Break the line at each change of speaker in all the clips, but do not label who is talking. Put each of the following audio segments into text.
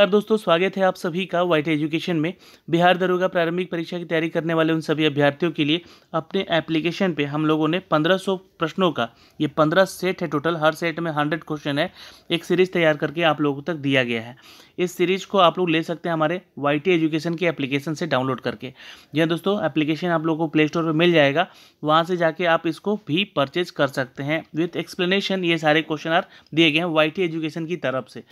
नमस्कार दोस्तों स्वागत है आप सभी का वाइट एजुकेशन में बिहार दरोगा प्रारंभिक परीक्षा की तैयारी करने वाले उन सभी अभ्यर्थियों के लिए अपने एप्लीकेशन पे हम लोगों ने 1500 प्रश्नों का ये 15 सेट है टोटल हर सेट में 100 क्वेश्चन है एक सीरीज़ तैयार करके आप लोगों तक दिया गया है इस सीरीज़ को आप लोग ले सकते हैं हमारे वाई एजुकेशन के एप्लीकेशन से डाउनलोड करके जी हाँ दोस्तों एप्लीकेशन आप लोगों को प्ले स्टोर पर मिल जाएगा वहाँ से जाके आप इसको भी परचेज कर सकते हैं विथ एक्सप्लेनेशन ये सारे क्वेश्चन दिए गए हैं वाई एजुकेशन की तरफ से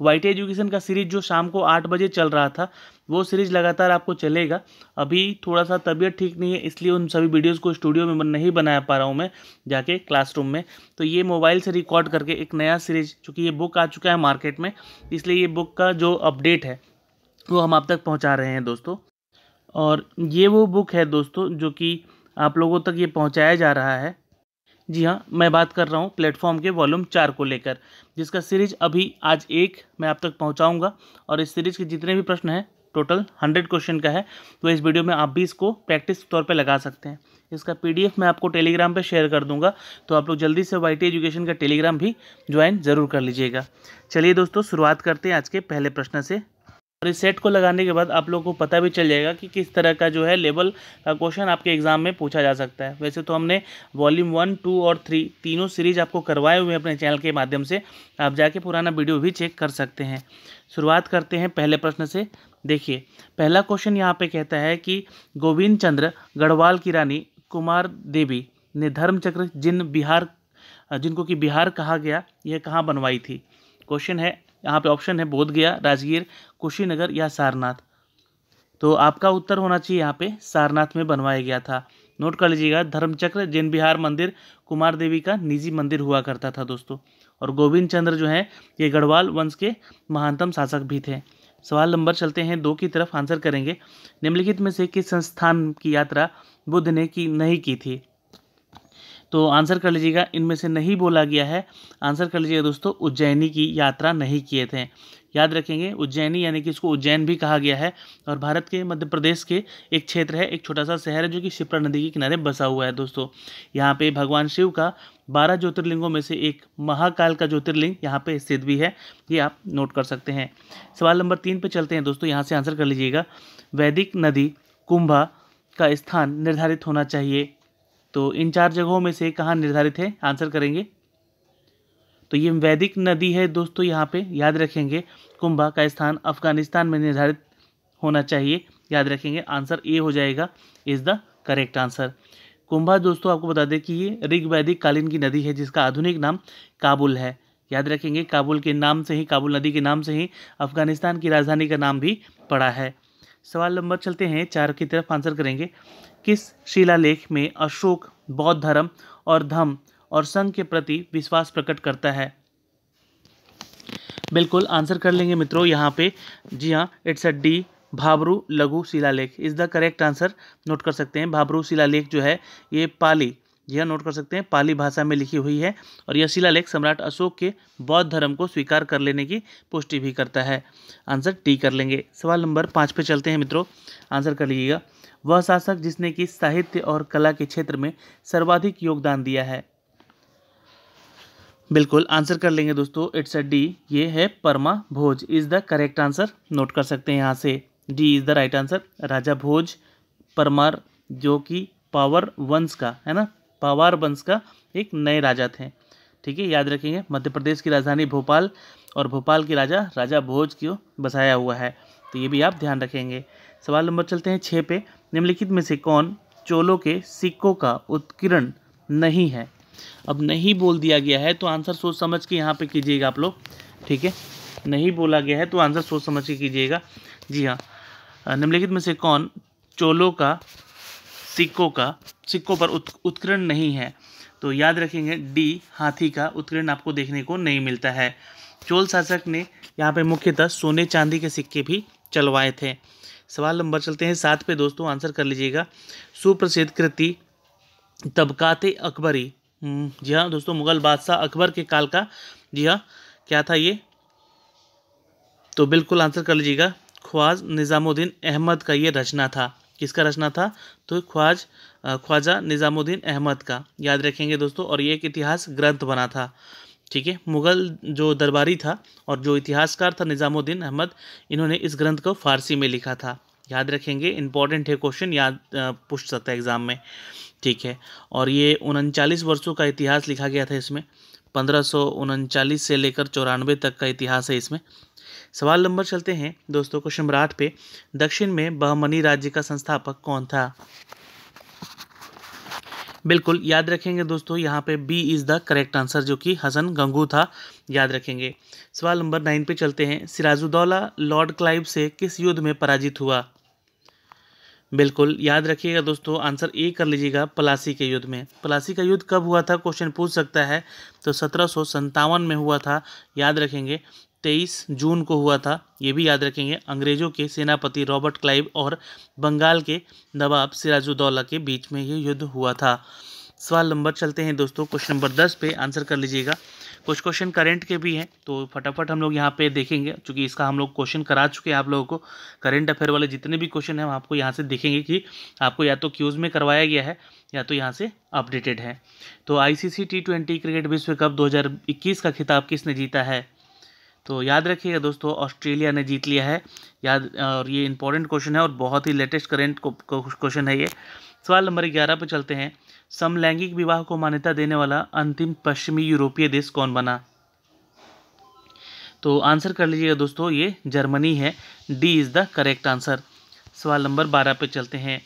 वाई एजुकेशन का सीरीज जो शाम को आठ बजे चल रहा था वो सीरीज़ लगातार आपको चलेगा अभी थोड़ा सा तबीयत ठीक नहीं है इसलिए उन सभी वीडियोज़ को स्टूडियो में नहीं बना पा रहा हूँ मैं जाके क्लासरूम में तो ये मोबाइल से रिकॉर्ड करके एक नया सीरीज चूँकि ये बुक आ चुका है मार्केट में इसलिए ये बुक का जो अपडेट है वो हम आप तक पहुँचा रहे हैं दोस्तों और ये वो बुक है दोस्तों जो कि आप लोगों तक ये पहुँचाया जा रहा है जी हाँ मैं बात कर रहा हूँ प्लेटफॉर्म के वॉल्यूम चार को लेकर जिसका सीरीज अभी आज एक मैं आप तक पहुँचाऊँगा और इस सीरीज के जितने भी प्रश्न हैं टोटल हंड्रेड क्वेश्चन का है तो इस वीडियो में आप भी इसको प्रैक्टिस तौर पे लगा सकते हैं इसका पीडीएफ मैं आपको टेलीग्राम पे शेयर कर दूंगा तो आप लोग जल्दी से वाई एजुकेशन का टेलीग्राम भी ज्वाइन ज़रूर कर लीजिएगा चलिए दोस्तों शुरुआत करते हैं आज के पहले प्रश्न से और इस सेट को लगाने के बाद आप लोगों को पता भी चल जाएगा कि किस तरह का जो है लेवल का क्वेश्चन आपके एग्जाम में पूछा जा सकता है वैसे तो हमने वॉल्यूम वन टू और थ्री तीनों सीरीज आपको करवाए हुए हैं अपने चैनल के माध्यम से आप जाके पुराना वीडियो भी चेक कर सकते हैं शुरुआत करते हैं पहले प्रश्न से देखिए पहला क्वेश्चन यहाँ पे कहता है कि गोविंद चंद्र गढ़वाल की रानी कुमार देवी ने धर्म जिन बिहार जिनको कि बिहार कहा गया यह कहाँ बनवाई थी क्वेश्चन है यहाँ पे ऑप्शन है बोधगया राजगीर कुशीनगर या सारनाथ तो आपका उत्तर होना चाहिए यहाँ पे सारनाथ में बनवाया गया था नोट कर लीजिएगा धर्मचक्र जैन बिहार मंदिर कुमार देवी का निजी मंदिर हुआ करता था दोस्तों और गोविंद चंद्र जो है ये गढ़वाल वंश के महानतम शासक भी थे सवाल नंबर चलते हैं दो की तरफ आंसर करेंगे निम्नलिखित में से किस संस्थान की यात्रा बुद्ध ने की नहीं की थी तो आंसर कर लीजिएगा इनमें से नहीं बोला गया है आंसर कर लीजिएगा दोस्तों उज्जैनी की यात्रा नहीं किए थे याद रखेंगे उज्जैनी यानी कि इसको उज्जैन भी कहा गया है और भारत के मध्य प्रदेश के एक क्षेत्र है एक छोटा सा शहर है जो कि शिप्रा नदी के किनारे बसा हुआ है दोस्तों यहाँ पे भगवान शिव का बारह ज्योतिर्लिंगों में से एक महाकाल का ज्योतिर्लिंग यहाँ पे स्थित भी है ये आप नोट कर सकते हैं सवाल नंबर तीन पर चलते हैं दोस्तों यहाँ से आंसर कर लीजिएगा वैदिक नदी कुंभा का स्थान निर्धारित होना चाहिए तो इन चार जगहों में से कहाँ निर्धारित है आंसर करेंगे तो ये वैदिक नदी है दोस्तों यहाँ पे याद रखेंगे कुंभा का स्थान अफगानिस्तान में निर्धारित होना चाहिए याद रखेंगे आंसर ए हो जाएगा is the correct answer Kumbha दोस्तों आपको बता दें कि ये ऋग वैदिक कालीन की नदी है जिसका आधुनिक नाम काबुल है याद रखेंगे काबुल के नाम से ही काबुल नदी के नाम से ही अफगानिस्तान की राजधानी का नाम भी पड़ा है सवाल नंबर चलते हैं चार की तरफ आंसर करेंगे किस शिलालेख में अशोक बौद्ध धर्म और धम और संघ के प्रति विश्वास प्रकट करता है बिल्कुल आंसर कर लेंगे मित्रों यहाँ पे जी हाँ इट्स अ डी भाबरू लघु शिलालेख is the correct answer note कर सकते हैं भाबरू शिलालेख जो है ये पाली यह हाँ, नोट कर सकते हैं पाली भाषा में लिखी हुई है और यह शिलालेख सम्राट अशोक के बौद्ध धर्म को स्वीकार कर लेने की पुष्टि भी करता है आंसर टी कर लेंगे सवाल नंबर पाँच पे चलते हैं मित्रों आंसर कर लीजिएगा वह शासक जिसने कि साहित्य और कला के क्षेत्र में सर्वाधिक योगदान दिया है बिल्कुल आंसर कर लेंगे दोस्तों इट्स अ डी ये है Parma Bhoj is the correct answer note कर सकते हैं यहाँ से D is the right answer Raja Bhoj Parmar जो कि पावर वंश का है ना पावार वंश का एक नए राजा थे ठीक है याद रखेंगे मध्य प्रदेश की राजधानी भोपाल और भोपाल के राजा राजा भोज को बसाया हुआ है तो ये भी आप ध्यान रखेंगे सवाल नंबर चलते हैं छः पे निम्नलिखित में से कौन चोलों के सिक्कों का उत्कीर्ण नहीं है अब नहीं बोल दिया गया है तो आंसर सोच समझ के यहाँ पे कीजिएगा आप लोग ठीक है नहीं बोला गया है तो आंसर सोच समझ के कीजिएगा जी हाँ निम्नलिखित में से कौन चोलों का सिक्कों का सिक्कों पर उत्कीर्ण नहीं है तो याद रखेंगे डी हाथी का उत्कीर्ण आपको देखने को नहीं मिलता है चोल शासक ने यहाँ पे मुख्यतः सोने चांदी के सिक्के भी चलवाए थे सवाल नंबर चलते हैं सात पे दोस्तों आंसर कर लीजिएगा सुप्रसिद्ध कृति तबकात अकबरी हम्म, जी हाँ दोस्तों मुगल बादशाह अकबर के काल का जी हाँ क्या था ये तो बिल्कुल आंसर कर लीजिएगा ख्वाज निज़ामुद्दीन अहमद का ये रचना था किसका रचना था तो ख्वाज ख्वाजा निज़ामुद्दीन अहमद का याद रखेंगे दोस्तों और ये एक इतिहास ग्रंथ बना था ठीक है मुग़ल जो दरबारी था और जो इतिहासकार था निज़ामुद्दीन अहमद इन्होंने इस ग्रंथ को फारसी में लिखा था याद रखेंगे इंपॉर्टेंट है क्वेश्चन याद पूछ सकता है एग्ज़ाम में ठीक है और ये उनचालीस वर्षों का इतिहास लिखा गया था इसमें पंद्रह से लेकर चौरानवे तक का इतिहास है इसमें सवाल नंबर चलते हैं दोस्तों क्वेश्चन आठ पे दक्षिण में बहमनी राज्य का संस्थापक कौन था बिल्कुल याद रखेंगे दोस्तों यहाँ पे B is the correct answer जो कि हसन गंगू था याद रखेंगे सवाल नंबर नाइन पे चलते हैं सिराजुद्दौला लॉर्ड क्लाइव से किस युद्ध में पराजित हुआ बिल्कुल याद रखिएगा दोस्तों आंसर ए कर लीजिएगा पलासी के युद्ध में पलासी का युद्ध कब हुआ था क्वेश्चन पूछ सकता है तो सत्रह में हुआ था याद रखेंगे तेईस जून को हुआ था ये भी याद रखेंगे अंग्रेज़ों के सेनापति रॉबर्ट क्लाइव और बंगाल के नवाब सिराजुद्दौला के बीच में ये युद्ध हुआ था सवाल नंबर चलते हैं दोस्तों क्वेश्चन नंबर दस पे आंसर कर लीजिएगा कुछ क्वेश्चन करंट के भी हैं तो फटाफट हम लोग यहाँ पे देखेंगे क्योंकि इसका हम लोग क्वेश्चन करा चुके हैं आप लोगों को करंट अफेयर वाले जितने भी क्वेश्चन हैं हम आपको यहाँ से देखेंगे कि आपको या तो क्यूज़ में करवाया गया है या तो यहाँ से अपडेटेड है तो आई सी क्रिकेट विश्व कप दो का खिताब किसने जीता है तो याद रखिएगा दोस्तों ऑस्ट्रेलिया ने जीत लिया है याद और ये इंपॉर्टेंट क्वेश्चन है और बहुत ही लेटेस्ट करेंट क्वेश्चन है ये सवाल नंबर ग्यारह पर चलते हैं समलैंगिक विवाह को मान्यता देने वाला अंतिम पश्चिमी यूरोपीय देश कौन बना तो आंसर कर लीजिएगा दोस्तों ये जर्मनी है D is the correct answer सवाल नंबर बारह पे चलते हैं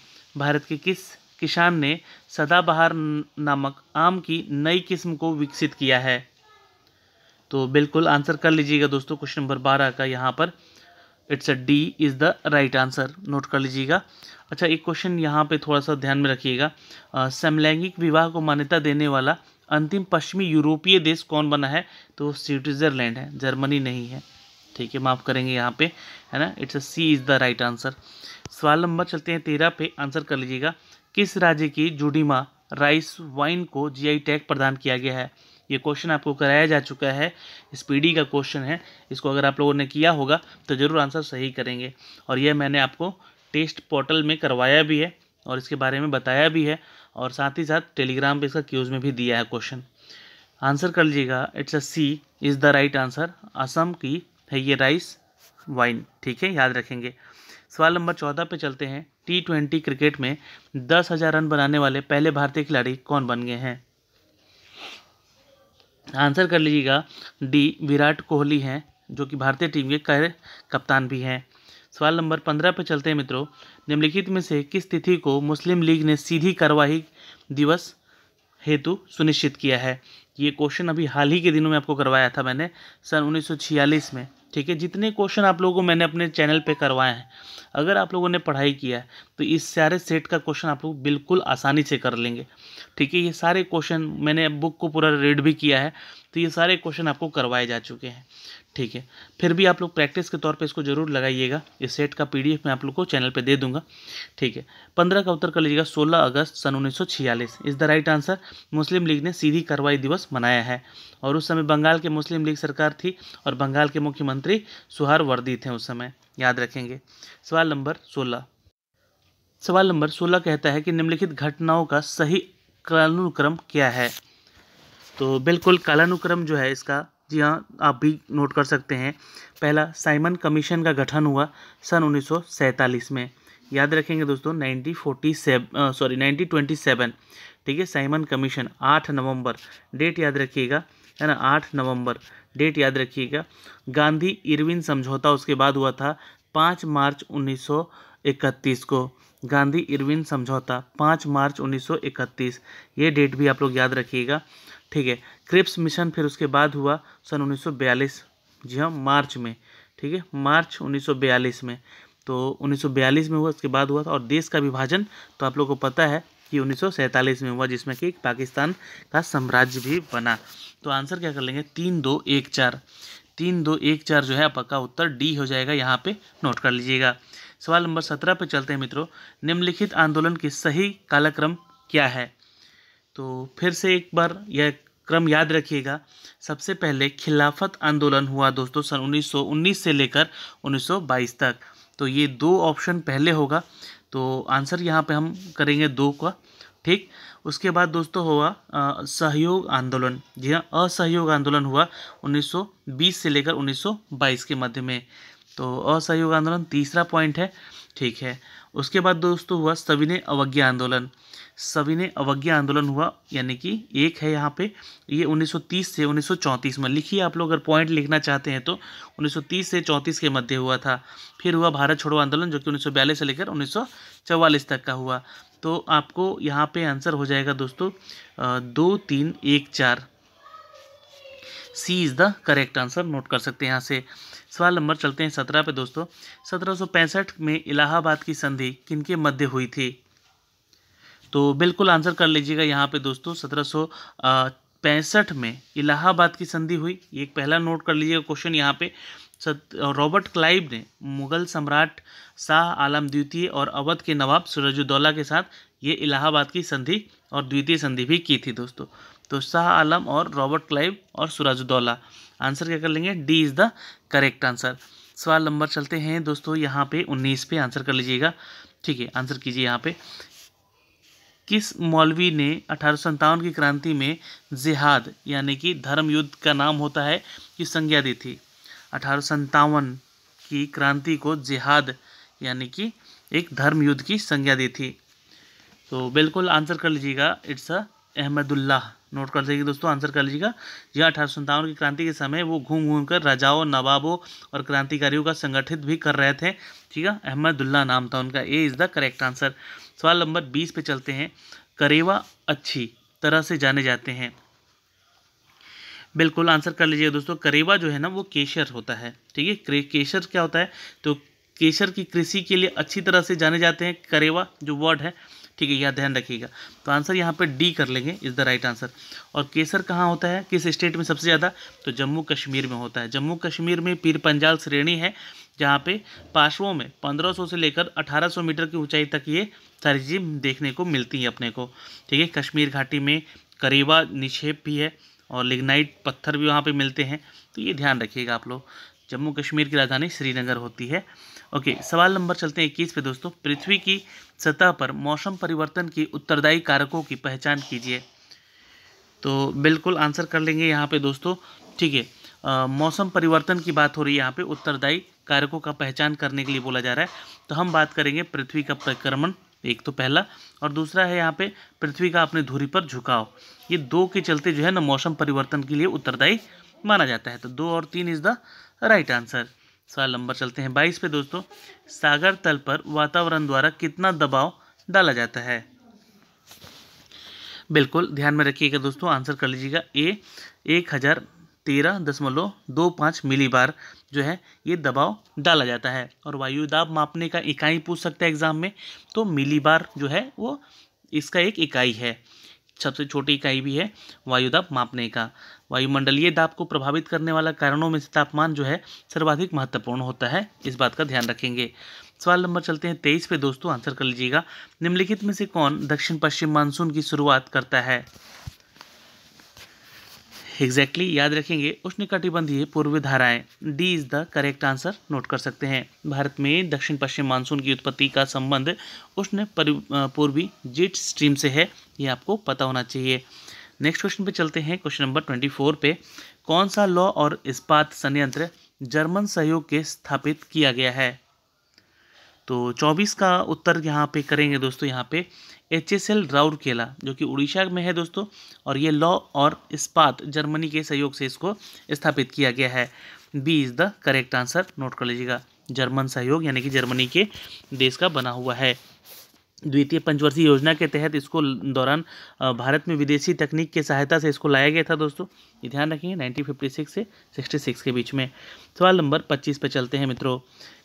भारत के किस किसान ने सदाबहार नामक आम की नई किस्म को विकसित किया है तो बिल्कुल आंसर कर लीजिएगा दोस्तों क्वेश्चन नंबर बारह का यहाँ पर it's a D is the right answer note कर लीजिएगा अच्छा एक क्वेश्चन यहाँ पे थोड़ा सा ध्यान में रखिएगा समलैंगिक विवाह को मान्यता देने वाला अंतिम पश्चिमी यूरोपीय देश कौन बना है तो स्विट्ज़रलैंड है जर्मनी नहीं है ठीक है माफ़ करेंगे यहाँ पे है ना it's a C is the right answer सवाल नंबर चलते हैं तेरह पे आंसर कर लीजिएगा किस राज्य की जुडीमा राइस वाइन को जी टैग प्रदान किया गया है ये क्वेश्चन आपको कराया जा चुका है स्पीडी का क्वेश्चन है इसको अगर आप लोगों ने किया होगा तो ज़रूर आंसर सही करेंगे और यह मैंने आपको टेस्ट पोर्टल में करवाया भी है और इसके बारे में बताया भी है और साथ ही साथ टेलीग्राम पे इसका क्यूज़ में भी दिया है क्वेश्चन आंसर कर लीजिएगा it's a C is the right answer Assam की है ये राइस वाइन ठीक है याद रखेंगे सवाल नंबर चौदह पे चलते हैं टी ट्वेंटी क्रिकेट में दस हज़ार रन बनाने वाले पहले भारतीय खिलाड़ी कौन बन गए हैं आंसर कर लीजिएगा डी विराट कोहली हैं जो कि भारतीय टीम के कर कप्तान भी हैं सवाल नंबर पंद्रह पर चलते हैं मित्रों निम्नलिखित में से किस तिथि को मुस्लिम लीग ने सीधी कार्यवाही दिवस हेतु सुनिश्चित किया है ये क्वेश्चन अभी हाल ही के दिनों में आपको करवाया था मैंने सन 1946 में ठीक है जितने क्वेश्चन आप लोगों को मैंने अपने चैनल पे करवाए हैं अगर आप लोगों ने पढ़ाई किया है तो इस सारे सेट का क्वेश्चन आप लोग बिल्कुल आसानी से कर लेंगे ठीक है ये सारे क्वेश्चन मैंने बुक को पूरा रीड भी किया है तो ये सारे क्वेश्चन आपको करवाए जा चुके हैं ठीक है फिर भी आप लोग प्रैक्टिस के तौर पे इसको जरूर लगाइएगा इस सेट का पीडीएफ मैं आप लोग को चैनल पे दे दूंगा ठीक है पंद्रह का उत्तर कर लीजिएगा सोलह अगस्त सन उन्नीस is the right answer Muslim League ने सीधी कार्रवाई दिवस मनाया है और उस समय बंगाल के मुस्लिम लीग सरकार थी और बंगाल के मुख्यमंत्री सुहार वर्दी थे उस समय याद रखेंगे सवाल नंबर सोलह सवाल नंबर सोलह कहता है कि निम्नलिखित घटनाओं का सही कानून क्रम क्या है तो बिल्कुल कालानुक्रम जो है इसका जी हाँ आप भी नोट कर सकते हैं पहला साइमन कमीशन का गठन हुआ सन उन्नीस में याद रखेंगे दोस्तों 1947 सॉरी 1927 ठीक है साइमन कमीशन 8 नवंबर डेट याद रखिएगा है ना 8 नवंबर डेट याद रखिएगा गांधी इरविन समझौता उसके बाद हुआ था 5 मार्च 1931 को गांधी इरविन समझौता 5 मार्च 1931 ये डेट भी आप लोग याद रखिएगा ठीक है क्रिप्स मिशन फिर उसके बाद हुआ सन 1942 जी हाँ मार्च में ठीक है मार्च 1942 में तो 1942 में हुआ उसके बाद हुआ था और देश का विभाजन तो आप लोग को पता है कि 1947 में हुआ जिसमें कि पाकिस्तान का साम्राज्य भी बना तो आंसर क्या कर लेंगे तीन दो एक चार तीन दो एक चार जो है आपका उत्तर डी हो जाएगा यहाँ पे नोट कर लीजिएगा सवाल नंबर सत्रह पे चलते हैं मित्रों निम्नलिखित आंदोलन की सही कालाक्रम क्या है तो फिर से एक बार यह क्रम याद रखिएगा सबसे पहले खिलाफत आंदोलन हुआ दोस्तों सन 1919 से लेकर 1922 तक तो ये दो ऑप्शन पहले होगा तो आंसर यहाँ पे हम करेंगे दो का ठीक उसके बाद दोस्तों हुआ सहयोग आंदोलन जी हाँ असहयोग आंदोलन हुआ 1920 से लेकर 1922 के मध्य में तो असहयोग आंदोलन तीसरा पॉइंट है ठीक है उसके बाद दोस्तों हुआ सविनय अवज्ञा आंदोलन सविनय अवज्ञा आंदोलन हुआ यानी कि एक है यहाँ पे ये 1930 से 1934 में लिखिए आप लोग अगर पॉइंट लिखना चाहते हैं तो 1930 से 34 के मध्य हुआ था फिर हुआ भारत छोड़ो आंदोलन जो कि उन्नीस से लेकर उन्नीस तक का हुआ तो आपको यहाँ पे आंसर हो जाएगा दोस्तों दो तीन एक चार C is the correct answer note कर सकते हैं यहाँ से सवाल नंबर चलते हैं सत्रह पे दोस्तों सत्रह में इलाहाबाद की संधि किनके मध्य हुई थी तो बिल्कुल आंसर कर लीजिएगा यहाँ पे दोस्तों सत्रह में इलाहाबाद की संधि हुई ये पहला नोट कर लीजिएगा क्वेश्चन यहाँ पे रॉबर्ट क्लाइव ने मुगल सम्राट शाह आलम द्वितीय और अवध के नवाब सूरजुद्दौला के साथ ये इलाहाबाद की संधि और द्वितीय संधि भी की थी दोस्तों तो शाह आलम और रॉबर्ट क्लाइव और सूराजुद्दौला आंसर क्या कर लेंगे D is the correct answer सवाल नंबर चलते हैं दोस्तों यहाँ पे उन्नीस पे आंसर कर लीजिएगा ठीक है आंसर कीजिए यहाँ पे किस मौलवी ने अठारह की क्रांति में जिहाद यानी कि धर्म युद्ध का नाम होता है कि संज्ञा दी थी अठारह की क्रांति को जिहाद यानी कि एक धर्म युद्ध की संज्ञा दी थी तो बिल्कुल आंसर कर लीजिएगा इट्स अ अहमदुल्लाह नोट कर लीजिएगा दोस्तों आंसर कर लीजिएगा यह अठारह सौ की क्रांति के समय वो घूम घूम कर राजाओं नवाबों और क्रांतिकारियों का संगठित भी कर रहे थे ठीक है अहमदुल्ला नाम था उनका A is the correct answer सवाल नंबर बीस पे चलते हैं करेवा अच्छी तरह से जाने जाते हैं बिल्कुल आंसर कर लीजिएगा दोस्तों करेवा जो है ना वो केशर होता है ठीक है केशर क्या होता है तो केशर की कृषि के लिए अच्छी तरह से जाने जाते हैं करेवा जो वर्ड है ठीक है यह ध्यान रखिएगा तो आंसर यहाँ पर डी कर लेंगे इज़ द राइट आंसर और केसर कहाँ होता है किस स्टेट में सबसे ज़्यादा तो जम्मू कश्मीर में होता है जम्मू कश्मीर में पीर पंजाल श्रेणी है जहाँ पे पार्श्वों में 1500 से लेकर 1800 मीटर की ऊंचाई तक ये सारी चीज़ देखने को मिलती है अपने को ठीक है कश्मीर घाटी में करीबा निक्षेप भी है और लिग्नाइट पत्थर भी वहाँ पे मिलते हैं तो ये ध्यान रखिएगा आप लोग जम्मू कश्मीर की राजधानी श्रीनगर होती है ओके सवाल नंबर चलते हैं इक्कीस पे दोस्तों पृथ्वी की सतह पर मौसम परिवर्तन की उत्तरदायी कारकों की पहचान कीजिए तो बिल्कुल आंसर कर लेंगे यहाँ पे दोस्तों ठीक है मौसम परिवर्तन की बात हो रही है यहाँ पे उत्तरदायी कारकों का पहचान करने के लिए बोला जा रहा है तो हम बात करेंगे पृथ्वी का प्रक्रमण एक तो पहला और दूसरा है यहाँ पे पृथ्वी का अपने धुरी पर झुकाव ये दो के चलते जो है ना मौसम परिवर्तन के लिए उत्तरदायी माना जाता है तो दो और तीन इज़ द राइट आंसर सवाल नंबर चलते हैं बाईस पे दोस्तों सागर तल पर वातावरण द्वारा कितना दबाव डाला जाता है बिल्कुल ध्यान में रखिएगा दोस्तों आंसर कर लीजिएगा ए एक हज़ार तेरह दशमलव दो पाँच मिली बार जो है ये दबाव डाला जाता है और वायु दाब मापने का इकाई पूछ सकते हैं एग्ज़ाम में तो मिली बार जो है वो इसका एक इकाई है सबसे छोटी इकाई भी है वायुदाब मापने का वायुमंडलीय दाब को प्रभावित करने वाला कारणों में से तापमान जो है सर्वाधिक महत्वपूर्ण होता है इस बात का ध्यान रखेंगे सवाल नंबर चलते हैं तेईस पे दोस्तों आंसर कर लीजिएगा निम्नलिखित में से कौन दक्षिण पश्चिम मानसून की शुरुआत करता है एग्जैक्टली exactly याद रखेंगे उष्णकटिबंधीय पूर्वी धाराएं D is the correct answer note कर सकते हैं भारत में दक्षिण पश्चिम मानसून की उत्पत्ति का संबंध उष्ण पूर्वी जेट स्ट्रीम से है ये आपको पता होना चाहिए नेक्स्ट क्वेश्चन पे चलते हैं क्वेश्चन नंबर ट्वेंटी फोर पे कौन सा लॉ और इस्पात संयंत्र जर्मन सहयोग के स्थापित किया गया है तो 24 का उत्तर यहाँ पे करेंगे दोस्तों यहाँ पे एच एस एल राउरकेला जो कि उड़ीसा में है दोस्तों और ये लॉ और इस्पात जर्मनी के सहयोग से इसको स्थापित किया गया है B is the correct answer note कर लीजिएगा जर्मन सहयोग यानी कि जर्मनी के देश का बना हुआ है द्वितीय पंचवर्षीय योजना के तहत इसको दौरान भारत में विदेशी तकनीक के सहायता से इसको लाया गया था दोस्तों ये ध्यान रखेंगे 1956 से 66 के बीच में सवाल नंबर 25 पर चलते हैं मित्रों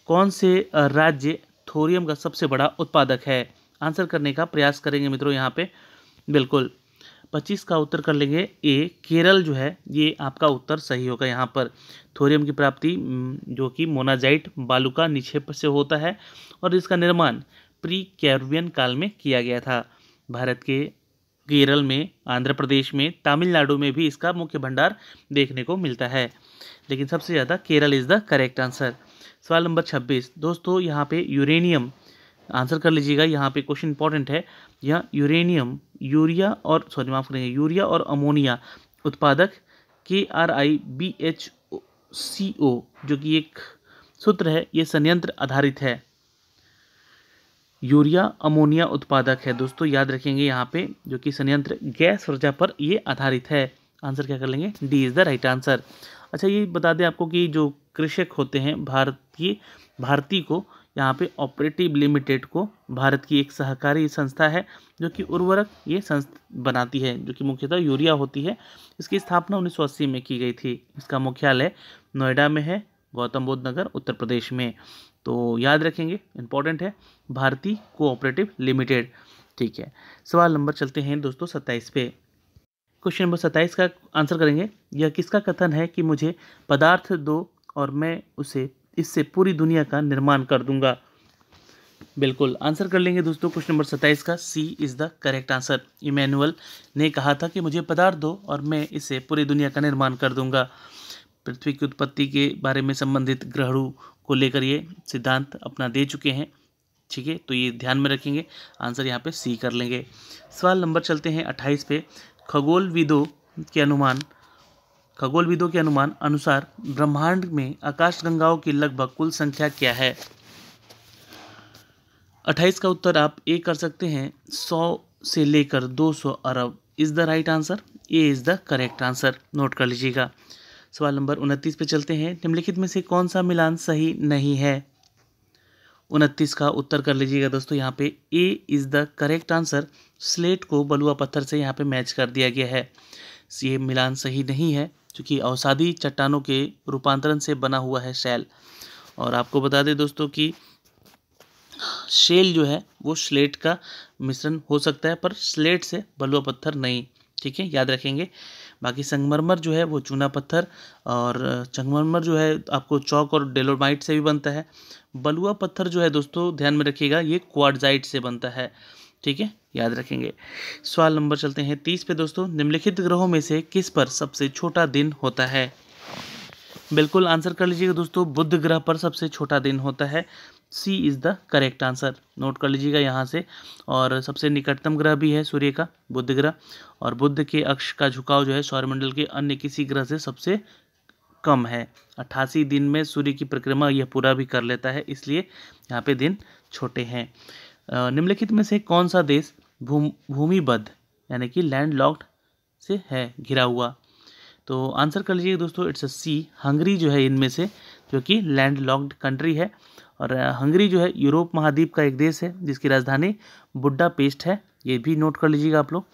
कौन से राज्य थोरियम का सबसे बड़ा उत्पादक है आंसर करने का प्रयास करेंगे मित्रों यहाँ पे बिल्कुल पच्चीस का उत्तर कर लेंगे ए केरल जो है ये आपका उत्तर सही होगा यहाँ पर थोरियम की प्राप्ति जो कि मोनाजाइट बालू का निक्षेप से होता है और इसका निर्माण प्री कैरवियन काल में किया गया था भारत के केरल में आंध्र प्रदेश में तमिलनाडु में भी इसका मुख्य भंडार देखने को मिलता है लेकिन सबसे ज़्यादा Kerala is the correct answer सवाल नंबर छब्बीस दोस्तों यहाँ पे यूरेनियम आंसर कर लीजिएगा यहाँ पे क्वेश्चन इंपॉर्टेंट है यह यूरेनियम यूरिया और सॉरी माफ करेंगे यूरिया और अमोनिया उत्पादक K R I B H C O जो कि एक सूत्र है ये संयंत्र आधारित है यूरिया अमोनिया उत्पादक है दोस्तों याद रखेंगे यहाँ पे जो कि संयंत्र गैस ऊर्जा पर ये आधारित है आंसर क्या कर लेंगे D is the right answer अच्छा ये बता दें आपको कि जो कृषक होते हैं भारत की भारती को यहाँ पे ऑपरेटिव लिमिटेड को भारत की एक सहकारी संस्था है जो कि उर्वरक ये संस्था बनाती है जो कि मुख्यतः यूरिया होती है इसकी स्थापना उन्नीस में की गई थी इसका मुख्यालय नोएडा में है गौतम बुद्ध नगर उत्तर प्रदेश में तो याद रखेंगे इंपॉर्टेंट है भारती कोऑपरेटिव लिमिटेड ठीक है सवाल नंबर चलते हैं दोस्तों सत्ताईस पे क्वेश्चन नंबर सत्ताईस का आंसर करेंगे यह किसका कथन है कि मुझे पदार्थ दो और मैं उसे इससे पूरी दुनिया का निर्माण कर दूंगा बिल्कुल आंसर कर लेंगे दोस्तों क्वेश्चन नंबर सत्ताईस का C is the correct answer Immanuel ने कहा था कि मुझे पदार्थ दो और मैं इसे पूरी दुनिया का निर्माण कर दूंगा पृथ्वी की उत्पत्ति के बारे में संबंधित ग्रहणु को लेकर ये सिद्धांत अपना दे चुके हैं ठीक है तो ये ध्यान में रखेंगे आंसर यहाँ पे सी कर लेंगे सवाल नंबर चलते हैं अट्ठाईस पे खगोलविदों के अनुमान खगोलविदों के अनुमान अनुसार ब्रह्मांड में आकाशगंगाओं की लगभग कुल संख्या क्या है अट्ठाईस का उत्तर आप ए कर सकते हैं सौ से लेकर दो सौ अरब is the right answer A is the correct answer note कर लीजिएगा सवाल नंबर उनतीस पे चलते हैं निम्नलिखित में से कौन सा मिलान सही नहीं है उनतीस का उत्तर कर लीजिएगा दोस्तों यहाँ पे A is the correct answer slate को बलुआ पत्थर से यहाँ पे मैच कर दिया गया है ये मिलान सही नहीं है क्योंकि औसादी चट्टानों के रूपांतरण से बना हुआ है शैल और आपको बता दें दोस्तों कि शेल जो है वो स्लेट का मिश्रण हो सकता है पर स्लेट से बलुआ पत्थर नहीं ठीक है याद रखेंगे बाकी संगमरमर जो है वो चूना पत्थर और संगमरमर जो है आपको चौक और डेलोमाइट से भी बनता है बलुआ पत्थर जो है दोस्तों ध्यान में रखिएगा ये क्वाडजाइट से बनता है ठीक है याद रखेंगे सवाल नंबर चलते हैं तीस पे दोस्तों निम्नलिखित ग्रहों में से किस पर सबसे छोटा दिन होता है बिल्कुल आंसर कर लीजिएगा दोस्तों बुध ग्रह पर सबसे छोटा दिन होता है C is the correct answer note कर लीजिएगा यहाँ से और सबसे निकटतम ग्रह भी है सूर्य का बुद्ध ग्रह और बुद्ध के अक्ष का झुकाव जो है सौरमंडल के अन्य किसी ग्रह से सबसे कम है अट्ठासी दिन में सूर्य की परिक्रमा यह पूरा भी कर लेता है इसलिए यहाँ पे दिन छोटे हैं निम्नलिखित में से कौन सा देश भूम भूमिबद्ध यानी कि लैंड लॉक्ड से है घिरा हुआ तो आंसर कर लीजिए दोस्तों इट्स अ सी हंगरी जो है इनमें से जो कि लैंड लॉक्ड कंट्री है और हंगरी जो है यूरोप महाद्वीप का एक देश है जिसकी राजधानी बुड्डा पेस्ट है ये भी नोट कर लीजिएगा आप लोग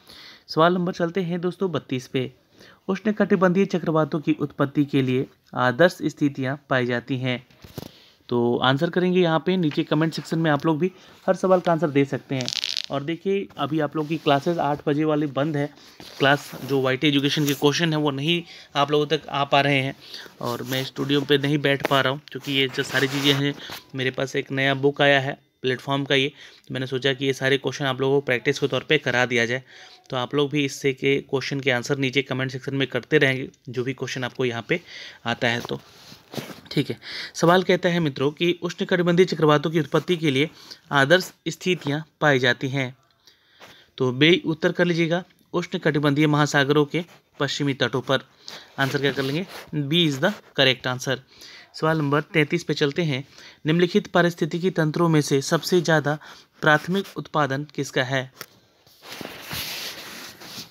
सवाल नंबर चलते हैं दोस्तों बत्तीस पे कटिबंधीय चक्रवातों की उत्पत्ति के लिए आदर्श स्थितियाँ पाई जाती हैं तो आंसर करेंगे यहाँ पे नीचे कमेंट सेक्शन में आप लोग भी हर सवाल का आंसर दे सकते हैं और देखिए अभी आप लोगों की क्लासेस आठ बजे वाली बंद है क्लास जो वाइट एजुकेशन के क्वेश्चन है वो नहीं आप लोगों तक आ पा रहे हैं और मैं स्टूडियो पे नहीं बैठ पा रहा हूँ क्योंकि ये जो सारी चीज़ें हैं मेरे पास एक नया बुक आया है प्लेटफॉर्म का ये मैंने सोचा कि ये सारे क्वेश्चन आप लोगों को प्रैक्टिस के तौर पर करा दिया जाए तो आप लोग भी इससे के क्वेश्चन के आंसर नीचे कमेंट सेक्शन में करते रहेंगे जो भी क्वेश्चन आपको यहाँ पर आता है तो ठीक है सवाल कहता है मित्रों कि उष्णकटिबंधीय चक्रवातों की उत्पत्ति के लिए आदर्श स्थितियां पाई जाती हैं तो बे उत्तर कर लीजिएगा उष्णकटिबंधीय महासागरों के पश्चिमी तटों पर आंसर क्या कर लेंगे B is the correct answer सवाल नंबर तैंतीस पे चलते हैं निम्नलिखित पारिस्थितिकी तंत्रों में से सबसे ज़्यादा प्राथमिक उत्पादन किसका है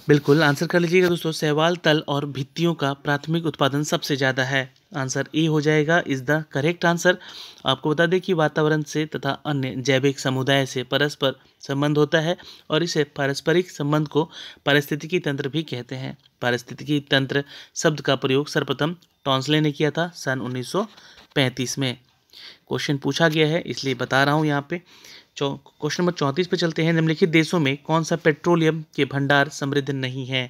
बिल्कुल आंसर कर लीजिएगा दोस्तों सहवाल तल और भित्तियों का प्राथमिक उत्पादन सबसे ज़्यादा है आंसर ए हो जाएगा इज द करेक्ट आंसर आपको बता दें कि वातावरण से तथा अन्य जैविक समुदाय से परस्पर संबंध होता है और इसे पारस्परिक संबंध को पारिस्थितिकी तंत्र भी कहते हैं पारिस्थितिकी तंत्र शब्द का प्रयोग सर्वप्रथम टॉन्सले ने किया था सन 1935 में क्वेश्चन पूछा गया है इसलिए बता रहा हूँ यहाँ पे क्वेश्चन नंबर चौंतीस पे चलते हैं निम्नलिखित देशों में कौन सा पेट्रोलियम के भंडार समृद्ध नहीं है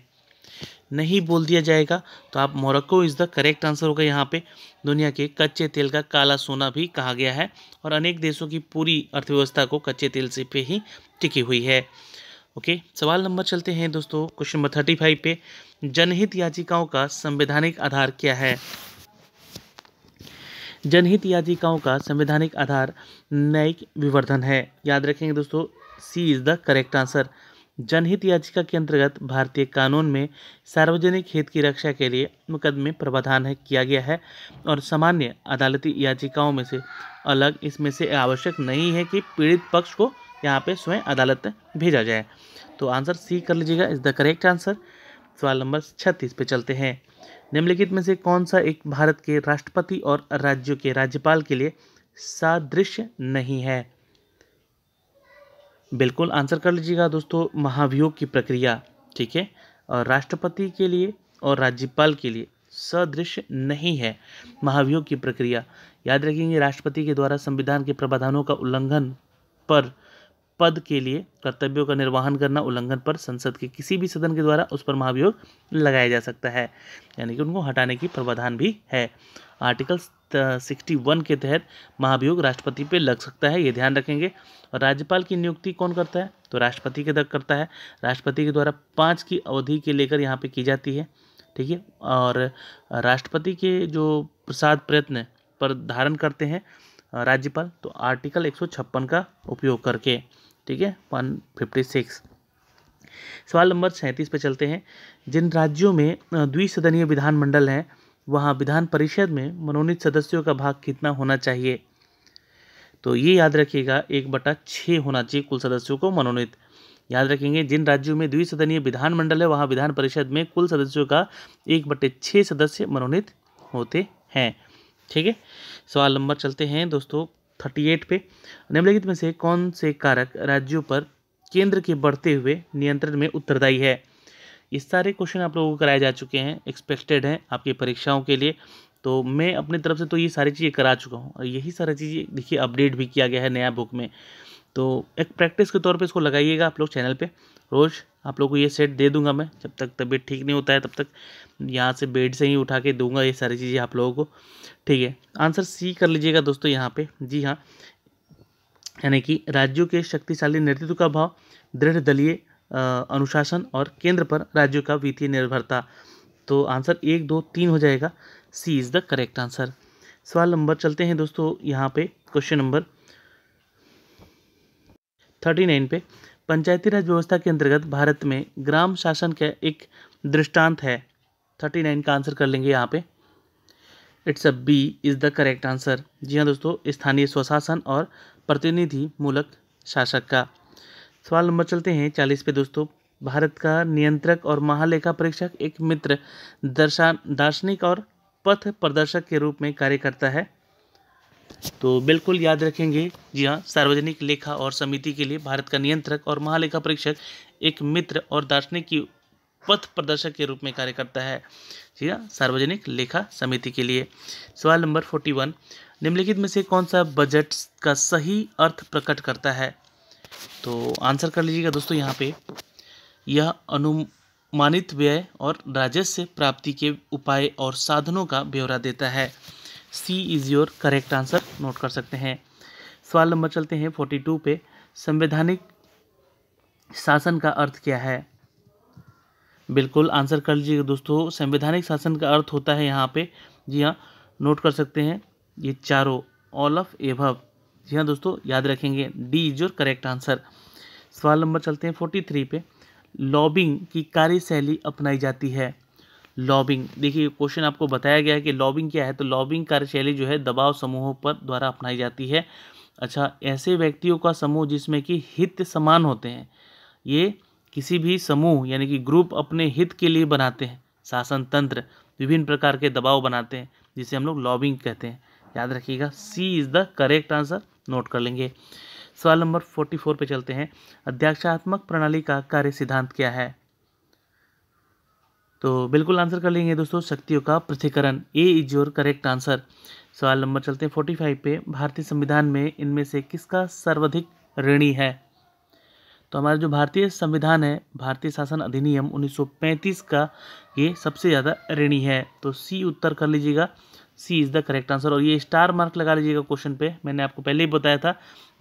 नहीं बोल दिया जाएगा तो आप Morocco is the correct answer होगा यहाँ पे दुनिया के कच्चे तेल का काला सोना भी कहा गया है और अनेक देशों की पूरी अर्थव्यवस्था को कच्चे तेल से पे ही टिकी हुई है ओके सवाल नंबर चलते हैं दोस्तों क्वेश्चन नंबर थर्टी फाइव पे जनहित याचिकाओं का संवैधानिक आधार क्या है जनहित याचिकाओं का संवैधानिक आधार न्यायिक विवर्धन है याद रखेंगे दोस्तों C is the correct answer जनहित याचिका के अंतर्गत भारतीय कानून में सार्वजनिक हित की रक्षा के लिए मुकदमे प्रावधान है किया गया है और सामान्य अदालती याचिकाओं में से अलग इसमें से आवश्यक नहीं है कि पीड़ित पक्ष को यहाँ पे स्वयं अदालत भेजा जाए तो आंसर सी कर लीजिएगा इज़ द करेक्ट आंसर सवाल नंबर छत्तीस पे चलते हैं निम्नलिखित में से कौन सा एक भारत के राष्ट्रपति और राज्यों के राज्यपाल के लिए सादृश्य नहीं है बिल्कुल आंसर कर लीजिएगा दोस्तों महाभियोग की प्रक्रिया ठीक है और राष्ट्रपति के लिए और राज्यपाल के लिए सदृश नहीं है महाभियोग की प्रक्रिया याद रखेंगे राष्ट्रपति के द्वारा संविधान के प्रावधानों का उल्लंघन पर पद के लिए कर्तव्यों का निर्वहन करना उल्लंघन पर संसद के किसी भी सदन के द्वारा उस पर महाभियोग लगाया जा सकता है यानी कि उनको हटाने की प्रावधान भी है आर्टिकल सिक्सटी वन के तहत महाभियोग राष्ट्रपति पे लग सकता है ये ध्यान रखेंगे और राज्यपाल की नियुक्ति कौन करता है तो राष्ट्रपति के तक करता है राष्ट्रपति के द्वारा पाँच की अवधि के लेकर यहाँ पे की जाती है ठीक है और राष्ट्रपति के जो प्रसाद प्रयत्न पर धारण करते हैं राज्यपाल तो आर्टिकल एक का उपयोग करके ठीक है वन फिफ्टी सिक्स सवाल नंबर सैंतीस पर चलते हैं जिन राज्यों में द्विसदनीय विधानमंडल है वहाँ विधान परिषद में मनोनीत सदस्यों का भाग कितना होना चाहिए तो ये याद रखिएगा एक बटा छः होना चाहिए कुल सदस्यों को मनोनीत याद रखेंगे जिन राज्यों में द्विसदनीय विधानमंडल है वहाँ विधान परिषद में कुल सदस्यों का एक बटे छः सदस्य मनोनीत होते हैं ठीक है सवाल नंबर चलते हैं दोस्तों थर्टी एट पे निम्नलिखित में से कौन से कारक राज्यों पर केंद्र के बढ़ते हुए नियंत्रण में उत्तरदायी है ये सारे क्वेश्चन आप लोगों को कराए जा चुके हैं एक्सपेक्टेड हैं आपकी परीक्षाओं के लिए तो मैं अपनी तरफ से तो ये सारी चीज़ें करा चुका हूँ और यही सारी चीज़ें देखिए अपडेट भी किया गया है नया बुक में तो एक प्रैक्टिस के तौर पे इसको लगाइएगा आप लोग चैनल पे रोज़ आप लोग को ये सेट दे दूंगा मैं जब तक तबीयत ठीक नहीं होता है तब तक यहाँ से बेड से ही उठा के दूंगा ये सारी चीज़ें आप लोगों को ठीक है आंसर सी कर लीजिएगा दोस्तों यहाँ पे जी हाँ यानी कि राज्यों के शक्तिशाली नेतृत्व का भाव दृढ़ दलीय अनुशासन और केंद्र पर राज्यों का वित्तीय निर्भरता तो आंसर एक दो तीन हो जाएगा C is the correct answer सवाल नंबर चलते हैं दोस्तों यहाँ पे क्वेश्चन नंबर थर्टी नाइन पे पंचायती राज व्यवस्था के अंतर्गत भारत में ग्राम शासन का एक दृष्टांत है थर्टी नाइन का आंसर कर लेंगे यहाँ पे it's a B is the correct answer जी हाँ दोस्तों स्थानीय स्वशासन और प्रतिनिधि मूलक शासक का सवाल नंबर चलते हैं चालीस पे दोस्तों भारत का नियंत्रक और महालेखा परीक्षक एक मित्र दर्शा दार्शनिक और पथ प्रदर्शक के रूप में कार्य करता है तो बिल्कुल याद रखेंगे जी हाँ सार्वजनिक लेखा और समिति के लिए भारत का नियंत्रक और महालेखा परीक्षक एक मित्र और दार्शनिक की पथ प्रदर्शक के रूप में कार्य करता है जी हाँ सार्वजनिक लेखा समिति के लिए सवाल नंबर फोर्टी वन निम्नलिखित में से कौन सा बजट का सही अर्थ प्रकट करता है तो आंसर कर लीजिएगा दोस्तों यहाँ पे यह अनुमानित व्यय और राजस्व प्राप्ति के उपाय और साधनों का ब्यौरा देता है C is your correct answer note कर सकते हैं सवाल नंबर चलते हैं फोर्टी टू पे संवैधानिक शासन का अर्थ क्या है बिल्कुल आंसर कर लीजिएगा दोस्तों संवैधानिक शासन का अर्थ होता है यहाँ पे जी हाँ नोट कर सकते हैं ये चारों ऑल ऑफ एभव जी हाँ दोस्तों याद रखेंगे D is your correct answer सवाल नंबर चलते हैं फोर्टी थ्री पे लॉबिंग की कार्यशैली अपनाई जाती है लॉबिंग देखिए क्वेश्चन आपको बताया गया है कि लॉबिंग क्या है तो लॉबिंग कार्यशैली जो है दबाव समूहों पर द्वारा अपनाई जाती है अच्छा ऐसे व्यक्तियों का समूह जिसमें कि हित समान होते हैं ये किसी भी समूह यानी कि ग्रुप अपने हित के लिए बनाते हैं शासन तंत्र विभिन्न प्रकार के दबाव बनाते हैं जिसे हम लोग लॉबिंग कहते हैं याद रखिएगा C is the correct answer note कर लेंगे सवाल नंबर फोर्टी फोर पर चलते हैं अध्यक्षात्मक प्रणाली का कार्य सिद्धांत क्या है तो बिल्कुल आंसर कर लेंगे दोस्तों शक्तियों का पृथ्वीकरण A is your correct answer सवाल नंबर चलते हैं फोर्टी फाइव पे भारतीय संविधान में इनमें से किसका सर्वाधिक ऋणी है तो हमारा जो भारतीय संविधान है भारतीय शासन अधिनियम 1935 का ये सबसे ज़्यादा ऋणी है तो सी उत्तर कर लीजिएगा C is the correct answer और ये स्टार मार्क लगा लीजिएगा क्वेश्चन पे मैंने आपको पहले ही बताया था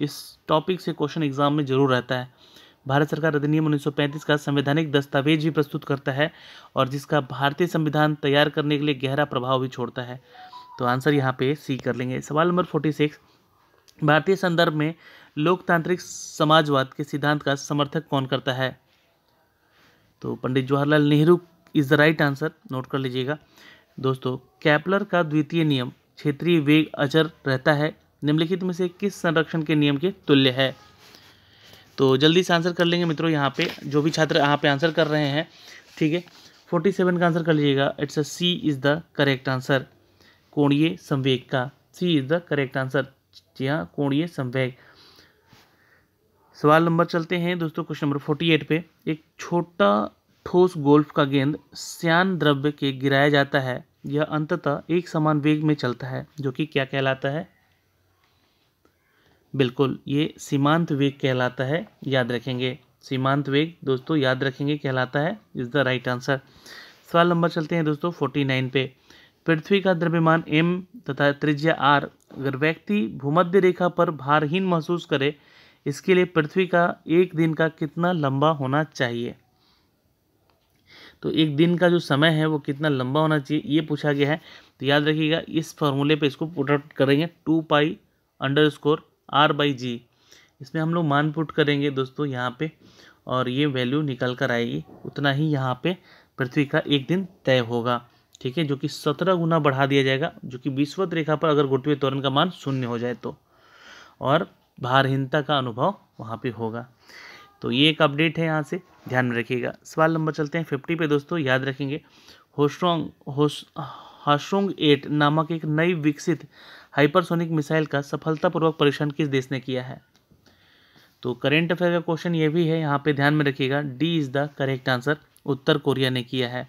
इस टॉपिक से क्वेश्चन एग्जाम में ज़रूर रहता है भारत सरकार अधिनियम 1935 का संवैधानिक दस्तावेज भी प्रस्तुत करता है और जिसका भारतीय संविधान तैयार करने के लिए गहरा प्रभाव भी छोड़ता है तो आंसर यहाँ पे सी कर लेंगे सवाल नंबर फोर्टी सिक्स भारतीय संदर्भ में लोकतांत्रिक समाजवाद के सिद्धांत का समर्थक कौन करता है तो Pandit Jawaharlal Nehru is the right answer note कर लीजिएगा दोस्तों कैपलर का द्वितीय नियम क्षेत्रीय वेग अचर रहता है निम्नलिखित में से किस संरक्षण के नियम के तुल्य है तो जल्दी से आंसर कर लेंगे मित्रों यहाँ पे जो भी छात्र यहाँ पे आंसर कर रहे हैं ठीक है फोर्टी सेवन का आंसर कर लीजिएगा it's a C is the correct answer कोणीय संवेग का C is the correct answer जी हाँ कोणीय संवेग सवाल नंबर चलते हैं दोस्तों क्वेश्चन नंबर फोर्टी एट पे एक छोटा ठोस गोल्फ का गेंद श्यान द्रव्य के गिराया जाता है यह अंततः एक समान वेग में चलता है जो कि क्या कहलाता है बिल्कुल ये सीमांत वेग कहलाता है याद रखेंगे सीमांत वेग दोस्तों याद रखेंगे कहलाता है इज़ द राइट आंसर सवाल नंबर चलते हैं दोस्तों फोर्टी नाइन पे पृथ्वी का द्रव्यमान एम तथा त्रिज्या आर अगर व्यक्ति भूमध्य रेखा पर भारहीन महसूस करे इसके लिए पृथ्वी का एक दिन का कितना लंबा होना चाहिए तो एक दिन का जो समय है वो कितना लंबा होना चाहिए ये पूछा गया है तो याद रखिएगा इस फॉर्मूले पे इसको पुट आउट करेंगे two pi under score r by g इसमें हम लोग मान पुट करेंगे दोस्तों यहाँ पे और ये वैल्यू निकल कर आएगी उतना ही यहाँ पे पृथ्वी का एक दिन तय होगा ठीक है जो कि सत्रह गुना बढ़ा दिया जाएगा जो कि विश्वत रेखा पर अगर गुटवे त्वरण का मान शून्य हो जाए तो और भारहीनता का अनुभव वहाँ पर होगा तो ये एक अपडेट है यहाँ से ध्यान में रखिएगा सवाल नंबर चलते हैं फिफ्टी पे दोस्तों याद रखेंगे होस्ट्रोंग होश हाशोंग एट नामक एक नई विकसित हाइपरसोनिक मिसाइल का सफलतापूर्वक परीक्षण किस देश ने किया है तो करेंट अफेयर का क्वेश्चन ये भी है यहाँ पे ध्यान में रखिएगा D is the correct answer उत्तर कोरिया ने किया है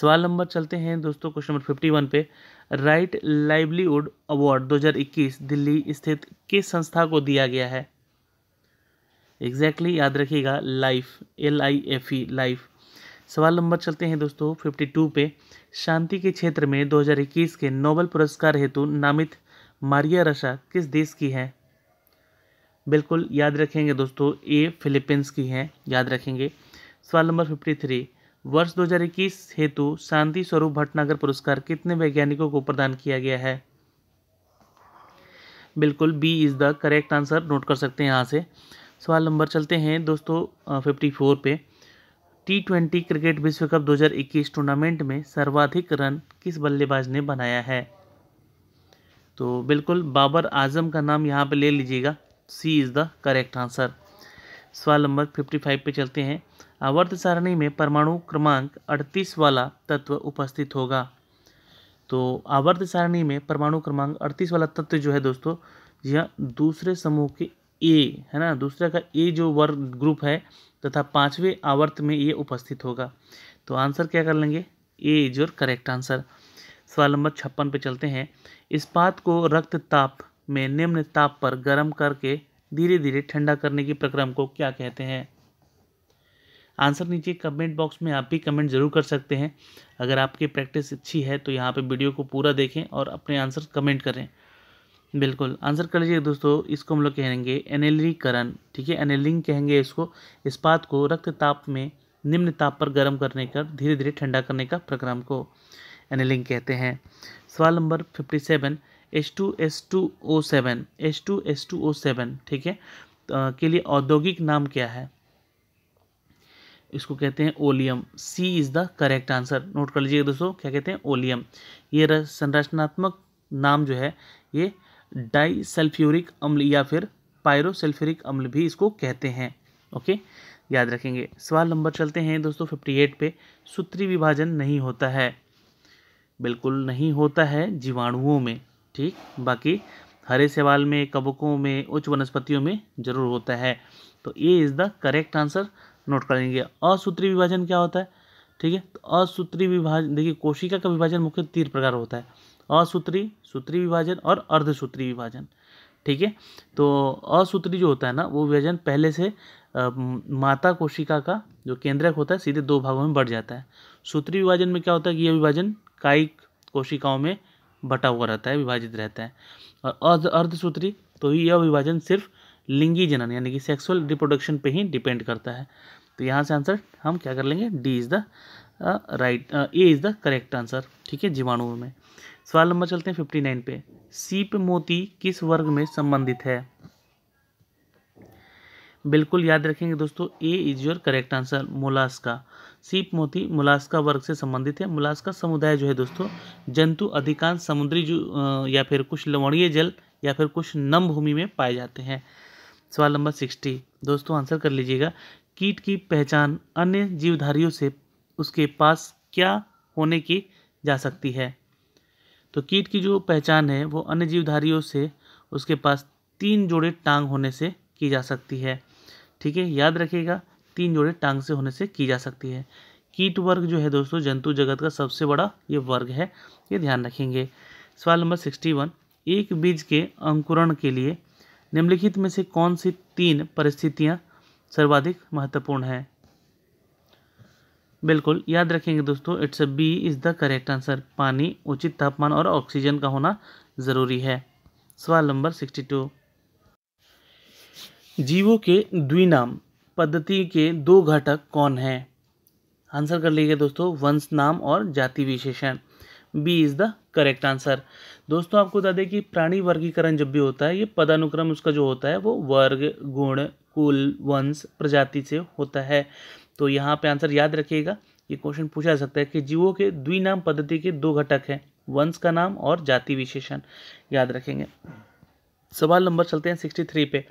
सवाल नंबर चलते हैं दोस्तों क्वेश्चन नंबर फिफ्टी वन पे राइट लाइवलीवुड अवार्ड 2021 दिल्ली स्थित किस संस्था को दिया गया है एग्जैक्टली exactly याद रखिएगा life L I F E life सवाल नंबर चलते हैं दोस्तों फिफ्टी टू पे शांति के क्षेत्र में 2021 के नोबेल पुरस्कार हेतु नामित मारिया रशा किस देश की है बिल्कुल याद रखेंगे दोस्तों ए फिलीपींस की है याद रखेंगे सवाल नंबर फिफ्टी थ्री वर्ष 2021 हेतु शांति स्वरूप भटनागर पुरस्कार कितने वैज्ञानिकों को प्रदान किया गया है बिल्कुल B is the correct answer note कर सकते हैं यहाँ से सवाल नंबर चलते हैं दोस्तों फिफ्टी फोर पे टी ट्वेंटी क्रिकेट विश्व कप 2021 टूर्नामेंट में सर्वाधिक रन किस बल्लेबाज ने बनाया है तो बिल्कुल बाबर आजम का नाम यहाँ पे ले लीजिएगा C is the correct answer सवाल नंबर 55 पे चलते हैं आवर्त सारणी में परमाणु क्रमांक अड़तीस वाला तत्व उपस्थित होगा तो आवर्त सारणी में परमाणु क्रमांक अड़तीस वाला तत्व जो है दोस्तों जी हाँ दूसरे समूह के ए है ना दूसरे का ए जो वर्ग ग्रुप है तथा पाँचवें आवर्त में ये उपस्थित होगा तो आंसर क्या कर लेंगे A is your correct answer सवाल नंबर छप्पन पे चलते हैं इस्पात को रक्त ताप में निम्न ताप पर गर्म करके धीरे धीरे ठंडा करने की प्रक्रम को क्या कहते हैं आंसर नीचे कमेंट बॉक्स में आप भी कमेंट ज़रूर कर सकते हैं अगर आपकी प्रैक्टिस अच्छी है तो यहाँ पे वीडियो को पूरा देखें और अपने आंसर कमेंट करें बिल्कुल आंसर कर लीजिए दोस्तों इसको हम लोग कहेंगे एनेलरीकरण ठीक है एनेलिंग कहेंगे इसको इस्पात को रक्त ताप में निम्न ताप पर गर्म करने का धीरे धीरे ठंडा करने का प्रक्रम को एनेलिंग कहते हैं सवाल number fifty seven H two S two O seven H two S two O seven ठीक है के लिए औद्योगिक नाम क्या है इसको कहते हैं oleum C is the correct answer note कर लीजिएगा दोस्तों क्या कहते हैं ओलियम ये संरचनात्मक नाम जो है ये डाई अम्ल या फिर पायरोसल्फ्यूरिक अम्ल भी इसको कहते हैं ओके याद रखेंगे सवाल नंबर चलते हैं दोस्तों फिफ्टी एट पे सूत्री विभाजन नहीं होता है बिल्कुल नहीं होता है जीवाणुओं में ठीक बाकी हरे सवाल में कबकों में उच्च वनस्पतियों में जरूर होता है तो ये is the correct answer note कर लेंगे असूत्री विभाजन क्या होता है ठीक है तो असूत्री विभाजन देखिए कोशिका का विभाजन मुख्य तीन प्रकार होता है असूत्री सूत्री विभाजन और अर्धसूत्री विभाजन ठीक है तो असूत्री जो होता है ना वो विभाजन पहले से आ, माता कोशिका का जो केंद्रक होता है सीधे दो भागों में बढ़ जाता है सूत्री विभाजन में क्या होता है कि यह विभाजन कायिक कोशिकाओं में बटा हुआ रहता है विभाजित रहता है और अर्ध अर्धसूत्री तो यह विभाजन सिर्फ लिंगी जनन यानी कि सेक्सुअल रिप्रोडक्शन पे ही डिपेंड करता है तो यहाँ से आंसर हम क्या कर लेंगे D is the right A is the correct answer ठीक है जीवाणुओं में सवाल नंबर चलते हैं फिफ्टी नाइन पे सीप मोती किस वर्ग में संबंधित है बिल्कुल याद रखेंगे दोस्तों A is your correct answer Mollusca सीप मोती मोलास्का वर्ग से संबंधित है मोलास्का समुदाय जो है दोस्तों जंतु अधिकांश समुद्री जो या फिर कुछ लवणीय जल या फिर कुछ नम भूमि में पाए जाते हैं सवाल नंबर सिक्सटी दोस्तों आंसर कर लीजिएगा कीट की पहचान अन्य जीवधारियों से उसके पास क्या होने की जा सकती है तो कीट की जो पहचान है वो अन्य जीवधारियों से उसके पास तीन जोड़े टांग होने से की जा सकती है ठीक है याद रखिएगा तीन जोड़े टांग से होने से की जा सकती है कीट वर्ग जो है दोस्तों जंतु जगत का सबसे बड़ा ये वर्ग है ये ध्यान रखेंगे सवाल नंबर सिक्सटी वन एक बीज के अंकुरण के लिए निम्नलिखित में से कौन सी तीन परिस्थितियाँ सर्वाधिक महत्वपूर्ण हैं बिल्कुल याद रखेंगे दोस्तों it's B is the correct answer पानी उचित तापमान और ऑक्सीजन का होना ज़रूरी है सवाल नंबर सिक्सटी टू जीवों के द्विनाम पद्धति के दो घटक कौन हैं आंसर कर लीजिए दोस्तों वंश नाम और जाति विशेषण B is the correct answer दोस्तों आपको बता दें कि प्राणी वर्गीकरण जब भी होता है ये पदानुक्रम उसका जो होता है वो वर्ग गुण कुल वंश प्रजाति से होता है तो यहाँ पे आंसर याद रखिएगा ये क्वेश्चन पूछा जा सकता है कि जीवों के द्विनाम पद्धति के दो घटक हैं वंश का नाम और जाति विशेषण याद रखेंगे सवाल नंबर चलते हैं सिक्सटी थ्री पे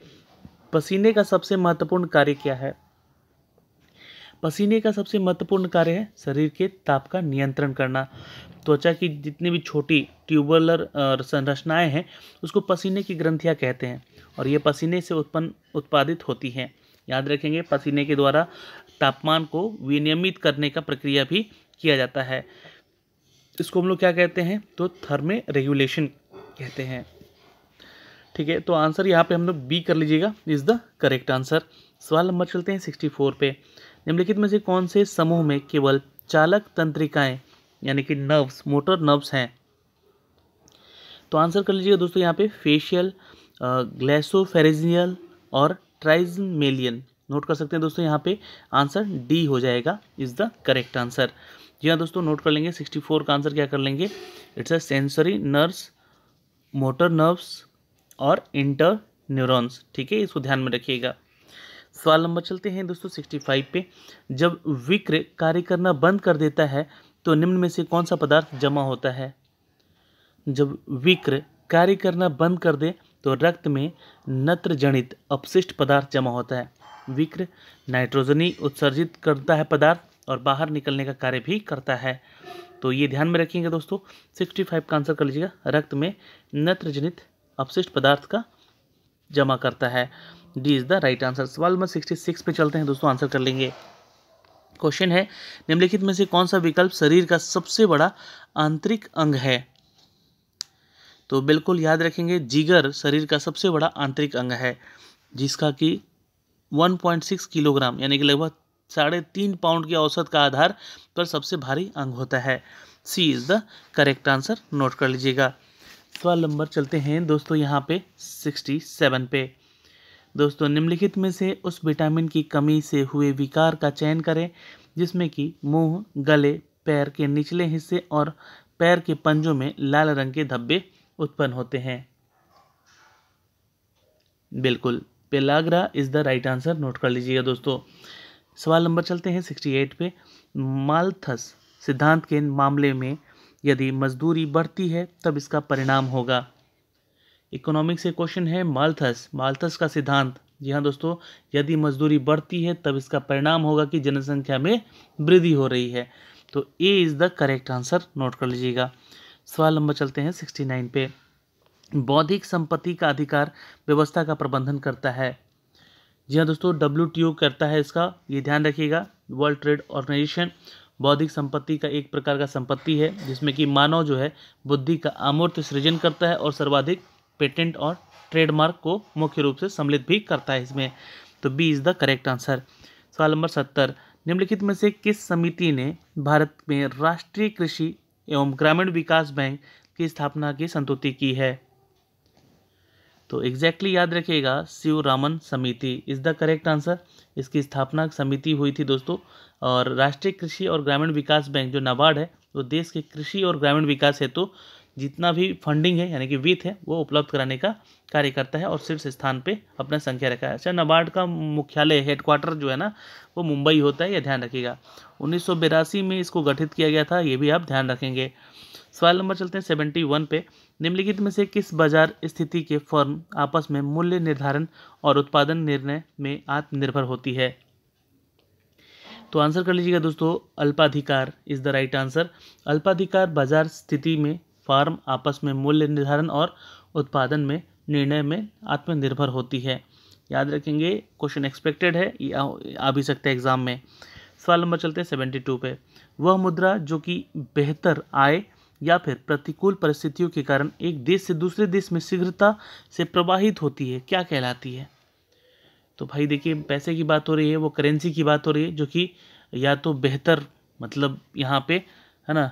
पसीने का सबसे महत्वपूर्ण कार्य क्या है पसीने का सबसे महत्वपूर्ण कार्य है शरीर के ताप का नियंत्रण करना त्वचा की जितनी भी छोटी ट्यूबुलर संरचनाएं हैं उसको पसीने की ग्रंथियां कहते हैं और ये पसीने से उत्पन्न उत्पादित होती हैं याद रखेंगे पसीने के द्वारा तापमान को विनियमित करने का प्रक्रिया भी किया जाता है इसको हम लोग क्या कहते हैं तो थर्मे रेगुलेशन कहते हैं ठीक है तो आंसर यहाँ पे हम लोग बी कर लीजिएगा इज़ द करेक्ट आंसर सवाल नंबर चलते हैं सिक्सटी फोर पे निम्नलिखित में से कौन से समूह में केवल चालक तंत्रिकाएं यानी कि नर्व्स मोटर नर्व्स हैं तो आंसर कर लीजिएगा दोस्तों यहाँ पे फेशियल ग्लैसोफेरेजियल और ट्राइजमेलियन नोट कर सकते हैं दोस्तों यहाँ पे आंसर डी हो जाएगा इज़ द करेक्ट आंसर जी हाँ दोस्तों नोट कर लेंगे सिक्सटी फोर का आंसर क्या कर लेंगे it's a sensory nerves motor nerves और इंटर न्यूरॉन्स ठीक है इसको ध्यान में रखिएगा सवाल नंबर चलते हैं दोस्तों सिक्सटी फाइव पे जब विक्र कार्य करना बंद कर देता है तो निम्न में से कौन सा पदार्थ जमा होता है जब विक्र कार्य करना बंद कर दे तो रक्त में नत्र जनित अपशिष्ट पदार्थ जमा होता है विक्र नाइट्रोजनी उत्सर्जित करता है पदार्थ और बाहर निकलने का कार्य भी करता है तो ये ध्यान में रखेंगे दोस्तों सिक्सटी फाइव का आंसर कर लीजिएगा रक्त में नत्रजनित अपशिष्ट पदार्थ का जमा करता है D is the right answer सवाल नंबर सिक्सटी सिक्स पे चलते हैं दोस्तों आंसर कर लेंगे क्वेश्चन है निम्नलिखित में से कौन सा विकल्प शरीर का सबसे बड़ा आंतरिक अंग है तो बिल्कुल याद रखेंगे जिगर शरीर का सबसे बड़ा आंतरिक अंग है जिसका कि 1.6 किलोग्राम यानी कि लगभग साढ़े तीन पाउंड के औसत का आधार पर सबसे भारी अंग होता है C is the correct answer note कर लीजिएगा सवाल नंबर चलते हैं दोस्तों यहाँ पे 67 पे दोस्तों निम्नलिखित में से उस विटामिन की कमी से हुए विकार का चयन करें जिसमें कि मुंह गले पैर के निचले हिस्से और पैर के पंजों में लाल रंग के धब्बे उत्पन्न होते हैं बिल्कुल pellagra is the right answer note कर लीजिएगा दोस्तों सवाल नंबर चलते हैं सिक्सटी एट पे मालथस सिद्धांत के मामले में यदि मजदूरी बढ़ती है तब इसका परिणाम होगा इकोनॉमिक से क्वेश्चन है मालथस मालथस का सिद्धांत जी हाँ दोस्तों यदि मजदूरी बढ़ती है तब इसका परिणाम होगा कि जनसंख्या में वृद्धि हो रही है तो A is the correct answer note कर लीजिएगा सवाल नंबर चलते हैं सिक्सटी नाइन पे बौद्धिक संपत्ति का अधिकार व्यवस्था का प्रबंधन करता है जी हाँ दोस्तों डब्ल्यू करता है इसका ये ध्यान रखिएगा वर्ल्ड ट्रेड ऑर्गेनाइजेशन बौद्धिक संपत्ति का एक प्रकार का संपत्ति है जिसमें कि मानव जो है बुद्धि का अमूर्त सृजन करता है और सर्वाधिक पेटेंट और ट्रेडमार्क को मुख्य रूप से सम्मिलित भी करता है इसमें तो B is the correct answer सवाल नंबर सत्तर निम्नलिखित में से किस समिति ने भारत में राष्ट्रीय कृषि एवं ग्रामीण विकास बैंक की स्थापना की संतुति की है तो एग्जैक्टली याद रखिएगा शिव रामन समिति इज़ द करेक्ट आंसर इसकी स्थापना समिति हुई थी दोस्तों और राष्ट्रीय कृषि और ग्रामीण विकास बैंक जो नाबार्ड है वो देश के कृषि और ग्रामीण विकास हेतु तो जितना भी फंडिंग है यानी कि वित्त है वो उपलब्ध कराने का कार्य करता है और शीर्ष स्थान पे अपना संख्या रखा है अच्छा नाबार्ड का मुख्यालय हेडक्वार्टर जो है ना वो मुंबई होता है यह ध्यान रखिएगा उन्नीस में इसको गठित किया गया था ये भी आप ध्यान रखेंगे सवाल नंबर चलते हैं सेवेंटी वन पे निम्नलिखित में से किस बाजार स्थिति के फर्म आपस में मूल्य निर्धारण और उत्पादन निर्णय में आत्मनिर्भर होती है तो आंसर कर लीजिएगा दोस्तों अल्पाधिकार इज़ द राइट आंसर अल्पाधिकार बाजार स्थिति में फार्म आपस में मूल्य निर्धारण और उत्पादन में निर्णय में आत्मनिर्भर होती है याद रखेंगे क्वेश्चन एक्सपेक्टेड है आ भी सकते हैं एग्जाम में सवाल नंबर चलते हैं सेवेंटी टू पर वह मुद्रा जो कि बेहतर आय या फिर प्रतिकूल परिस्थितियों के कारण एक देश से दूसरे देश में शीघ्रता से प्रवाहित होती है क्या कहलाती है तो भाई देखिए पैसे की बात हो रही है वो करेंसी की बात हो रही है जो कि या तो बेहतर मतलब यहाँ पे है ना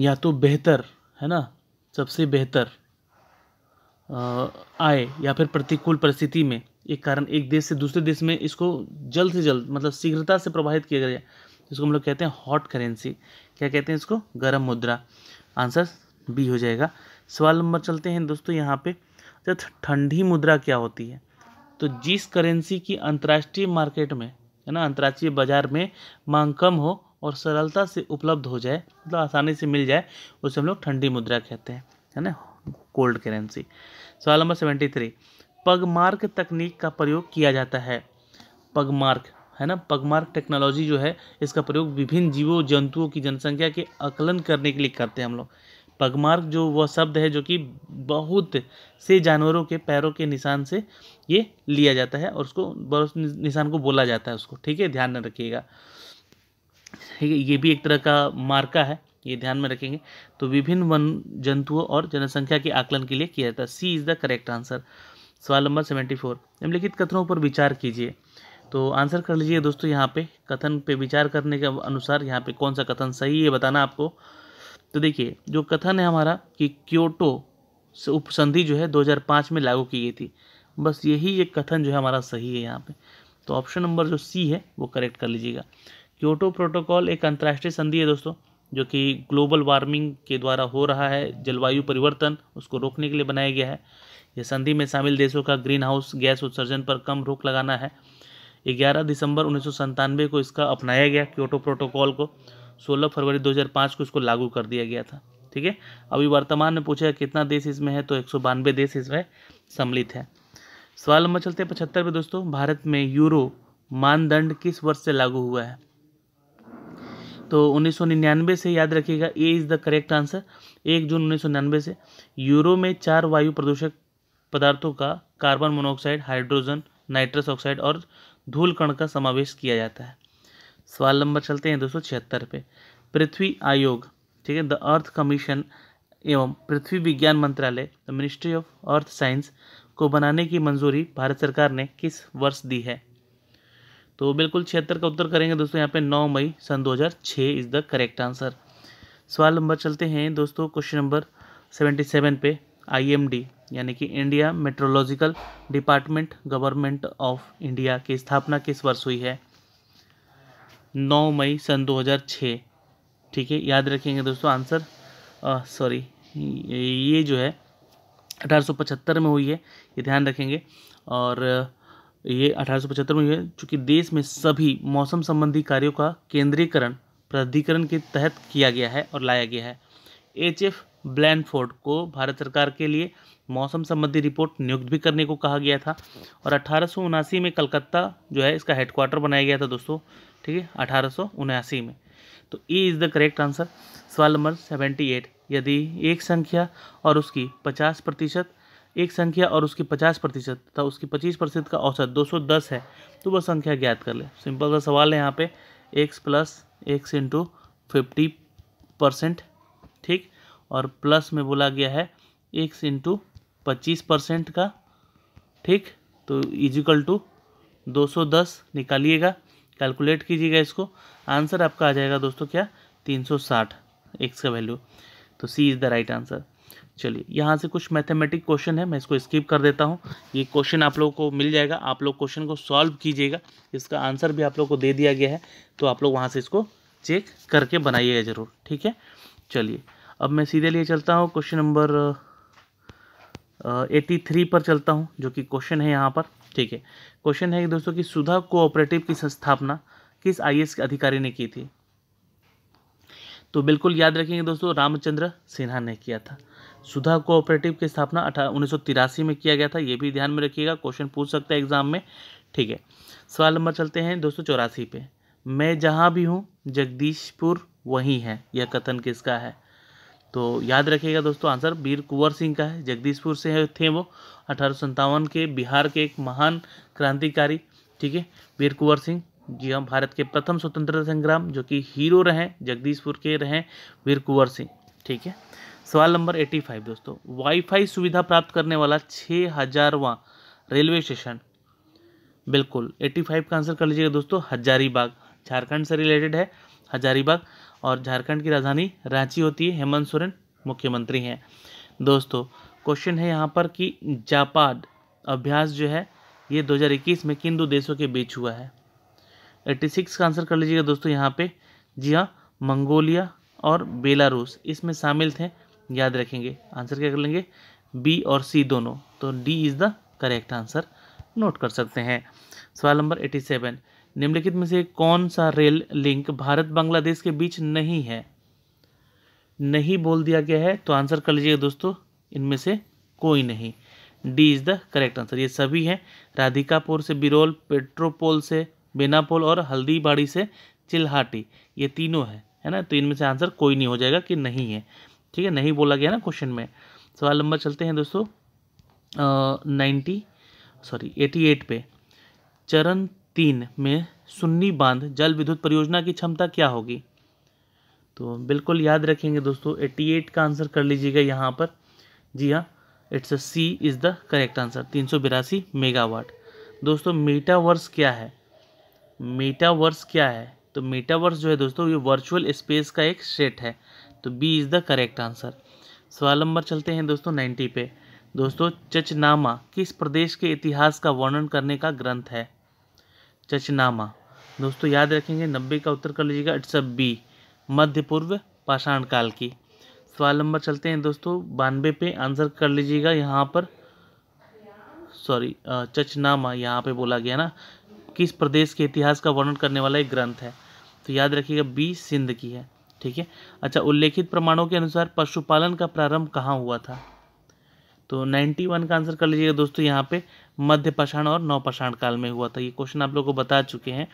या तो बेहतर है ना सबसे बेहतर आए या फिर प्रतिकूल परिस्थिति में एक कारण एक देश से दूसरे देश में इसको जल्द से जल्द मतलब शीघ्रता से प्रभावित किया गया जिसको हम लोग कहते हैं हॉट करेंसी क्या कहते हैं इसको गर्म मुद्रा आंसर बी हो जाएगा सवाल नंबर चलते हैं दोस्तों यहाँ पे जब अच्छा, ठंडी मुद्रा क्या होती है तो जिस करेंसी की अंतर्राष्ट्रीय मार्केट में है ना अंतर्राष्ट्रीय बाजार में मांग कम हो और सरलता से उपलब्ध हो जाए मतलब आसानी से मिल जाए उसे हम लोग ठंडी मुद्रा कहते हैं है ना कोल्ड करेंसी सवाल नंबर सेवेंटी थ्री पगमार्क तकनीक का प्रयोग किया जाता है पगमार्क है ना पगमार्क टेक्नोलॉजी जो है इसका प्रयोग विभिन्न जीवों जंतुओं की जनसंख्या के आकलन करने के लिए करते हैं हम लोग पगमार्क जो वह शब्द है जो कि बहुत से जानवरों के पैरों के निशान से ये लिया जाता है और उसको निशान को बोला जाता है उसको ठीक है ध्यान में रखिएगा ठीक है ये भी एक तरह का मार्का है ये ध्यान में रखेंगे तो विभिन्न वन जंतुओं और जनसंख्या के आकलन के लिए किया जाता है C is the correct answer सवाल नंबर सेवेंटी फोर निम्नलिखित कथनों पर विचार कीजिए तो आंसर कर लीजिए दोस्तों यहाँ पे कथन पे विचार करने के अनुसार यहाँ पे कौन सा कथन सही है बताना आपको तो देखिए जो कथन है हमारा कि क्योटो से उपसंधि जो है 2005 में लागू की गई थी बस यही एक कथन जो है हमारा सही है यहाँ पे तो ऑप्शन नंबर जो सी है वो करेक्ट कर लीजिएगा क्योटो प्रोटोकॉल एक अंतर्राष्ट्रीय संधि है दोस्तों जो कि ग्लोबल वार्मिंग के द्वारा हो रहा है जलवायु परिवर्तन उसको रोकने के लिए बनाया गया है यह संधि में शामिल देशों का ग्रीन हाउस गैस उत्सर्जन पर कम रोक लगाना है 11 दिसंबर उन्नीस को इसका अपनाया गया क्योटो प्रोटोकॉल को 16 फरवरी 2005 को इसको लागू कर दिया गया था ठीक है अभी वर्तमान में पूछा कितना देश इसमें है तो एक देश इसमें सम्मिलित है सवाल नंबर चलते पचहत्तर में दोस्तों भारत में यूरो मानदंड किस वर्ष से लागू हुआ है तो 1999 से याद रखिएगा A is the correct answer एक जून 1999 से यूरो में चार वायु प्रदूषक पदार्थों का carbon monoxide hydrogen nitrous oxide और धूल कण का समावेश किया जाता है सवाल नंबर चलते हैं दो सौ छिहत्तर पे पृथ्वी आयोग ठीक है द अर्थ कमीशन एवं पृथ्वी विज्ञान मंत्रालय the ministry of earth science को बनाने की मंजूरी भारत सरकार ने किस वर्ष दी है तो बिल्कुल छिहत्तर का उत्तर करेंगे दोस्तों यहाँ पे 9 मई सन 2006 इज़ द करेक्ट आंसर सवाल नंबर चलते हैं दोस्तों क्वेश्चन नंबर 77 पे आईएमडी यानी कि India meteorological department government of India की स्थापना किस वर्ष हुई है 9 मई सन 2006 ठीक है याद रखेंगे दोस्तों आंसर सॉरी ये जो है अठारह में हुई है ये ध्यान रखेंगे और ये अठारह में हुई है चूँकि देश में सभी मौसम संबंधी कार्यों का केंद्रीकरण प्राधिकरण के तहत किया गया है और लाया गया है एच एफ ब्लैनफोर्ड को भारत सरकार के लिए मौसम संबंधी रिपोर्ट नियुक्त भी करने को कहा गया था और अठारह में कलकत्ता जो है इसका हेडक्वार्टर बनाया गया था दोस्तों ठीक है अठारह में तो E is the correct answer सवाल नंबर सेवेंटी एट यदि एक संख्या और उसकी पचास प्रतिशत एक संख्या और उसकी पचास प्रतिशत तथा उसकी पच्चीस प्रतिशत का औसत दो सौ दस है तो वह संख्या ज्ञात कर ले सिंपल सा सवाल है यहाँ पे x plus x into fifty percent ठीक और प्लस में बोला गया है एक्स इंटू पच्चीस परसेंट का ठीक तो इजिकल टू दो सौ दस निकालिएगा कैलकुलेट कीजिएगा इसको आंसर आपका आ जाएगा दोस्तों क्या तीन सौ साठ एक्स का वैल्यू तो C is the right answer चलिए यहाँ से कुछ मैथमेटिक क्वेश्चन है मैं इसको स्किप कर देता हूँ ये क्वेश्चन आप लोगों को मिल जाएगा आप लोग क्वेश्चन को सॉल्व कीजिएगा इसका आंसर भी आप लोग को दे दिया गया है तो आप लोग वहाँ से इसको चेक करके बनाइएगा ज़रूर ठीक है चलिए अब मैं सीधे लिए चलता हूँ क्वेश्चन नंबर एटी थ्री पर चलता हूँ जो कि क्वेश्चन है यहाँ पर ठीक है क्वेश्चन है दोस्तों कि सुधा कोऑपरेटिव की स्थापना किस आई अधिकारी ने की थी तो बिल्कुल याद रखेंगे दोस्तों रामचंद्र सिन्हा ने किया था सुधा कोऑपरेटिव की स्थापना अठारह उन्नीस में किया गया था ये भी ध्यान में रखिएगा क्वेश्चन पूछ सकते हैं एग्जाम में ठीक है सवाल नंबर चलते हैं दोस्तों चौरासी पे मैं जहाँ भी हूँ जगदीशपुर वहीं है यह कथन किसका है तो याद रखिएगा दोस्तों आंसर वीर कुंवर सिंह का है जगदीशपुर से थे वो अठारह के बिहार के एक महान क्रांतिकारी ठीक है वीर कुंवर सिंह जी हाँ भारत के प्रथम स्वतंत्रता संग्राम जो कि हीरो रहे जगदीशपुर के रहे वीर कुंवर सिंह ठीक है सवाल नंबर एटी फाइव दोस्तों वाईफाई सुविधा प्राप्त करने वाला छः हजारवा रेलवे स्टेशन बिल्कुल एट्टी फाइव का आंसर कर लीजिएगा दोस्तों हजारीबाग झारखंड से रिलेटेड है हजारीबाग और झारखंड की राजधानी रांची होती है हेमंत सोरेन मुख्यमंत्री हैं दोस्तों क्वेश्चन है यहाँ पर कि जापाड अभ्यास जो है ये 2021 में किन दो देशों के बीच हुआ है 86 का आंसर कर लीजिएगा दोस्तों यहाँ पे जी हाँ मंगोलिया और बेलारूस इसमें शामिल थे याद रखेंगे आंसर क्या कर लेंगे बी और सी दोनों तो D is the correct answer note कर सकते हैं सवाल नंबर एटी सेवन निम्नलिखित में से कौन सा रेल लिंक भारत बांग्लादेश के बीच नहीं है नहीं बोल दिया गया है तो आंसर कर लीजिएगा दोस्तों इनमें से कोई नहीं D is the correct answer ये सभी हैं राधिकापुर से बिरोल पेट्रोपोल से बेनापोल और हल्दीबाड़ी से चिल्हाटी ये तीनों हैं है ना तो इनमें से आंसर कोई नहीं हो जाएगा कि नहीं है ठीक है नहीं बोला गया ना क्वेश्चन में सवाल नंबर चलते हैं दोस्तों नाइन्टी सॉरी एटी एट पे चरण तीन में सुन्नी बांध जल विद्युत परियोजना की क्षमता क्या होगी तो बिल्कुल याद रखेंगे दोस्तों एट्टी एट का आंसर कर लीजिएगा यहाँ पर जी हाँ it's C is the correct answer तीन सौ बिरासी मेगावाट दोस्तों मीटावर्स क्या है मीटावर्स क्या है तो मीटावर्स जो है दोस्तों ये वर्चुअल स्पेस का एक सेट है तो B is the correct answer सवाल नंबर चलते हैं दोस्तों नाइन्टी पे दोस्तों चचनामा किस प्रदेश के इतिहास का वर्णन करने का ग्रंथ है चचनामा दोस्तों याद रखेंगे नब्बे का उत्तर कर लीजिएगा इट्स अ बी मध्य पूर्व पाषाण काल की सवाल नंबर चलते हैं दोस्तों बानवे पे आंसर कर लीजिएगा यहाँ पर सॉरी चचनामा यहाँ पे बोला गया ना किस प्रदेश के इतिहास का वर्णन करने वाला एक ग्रंथ है तो याद रखिएगा बी सिंध की है ठीक है अच्छा उल्लेखित प्रमाणों के अनुसार पशुपालन का प्रारंभ कहाँ हुआ था तो वन का आंसर कर लीजिएगा दोस्तों यहाँ पे मध्य पाषाण और नौ काल में हुआ था ये क्वेश्चन आप लोगों को बता चुके हैं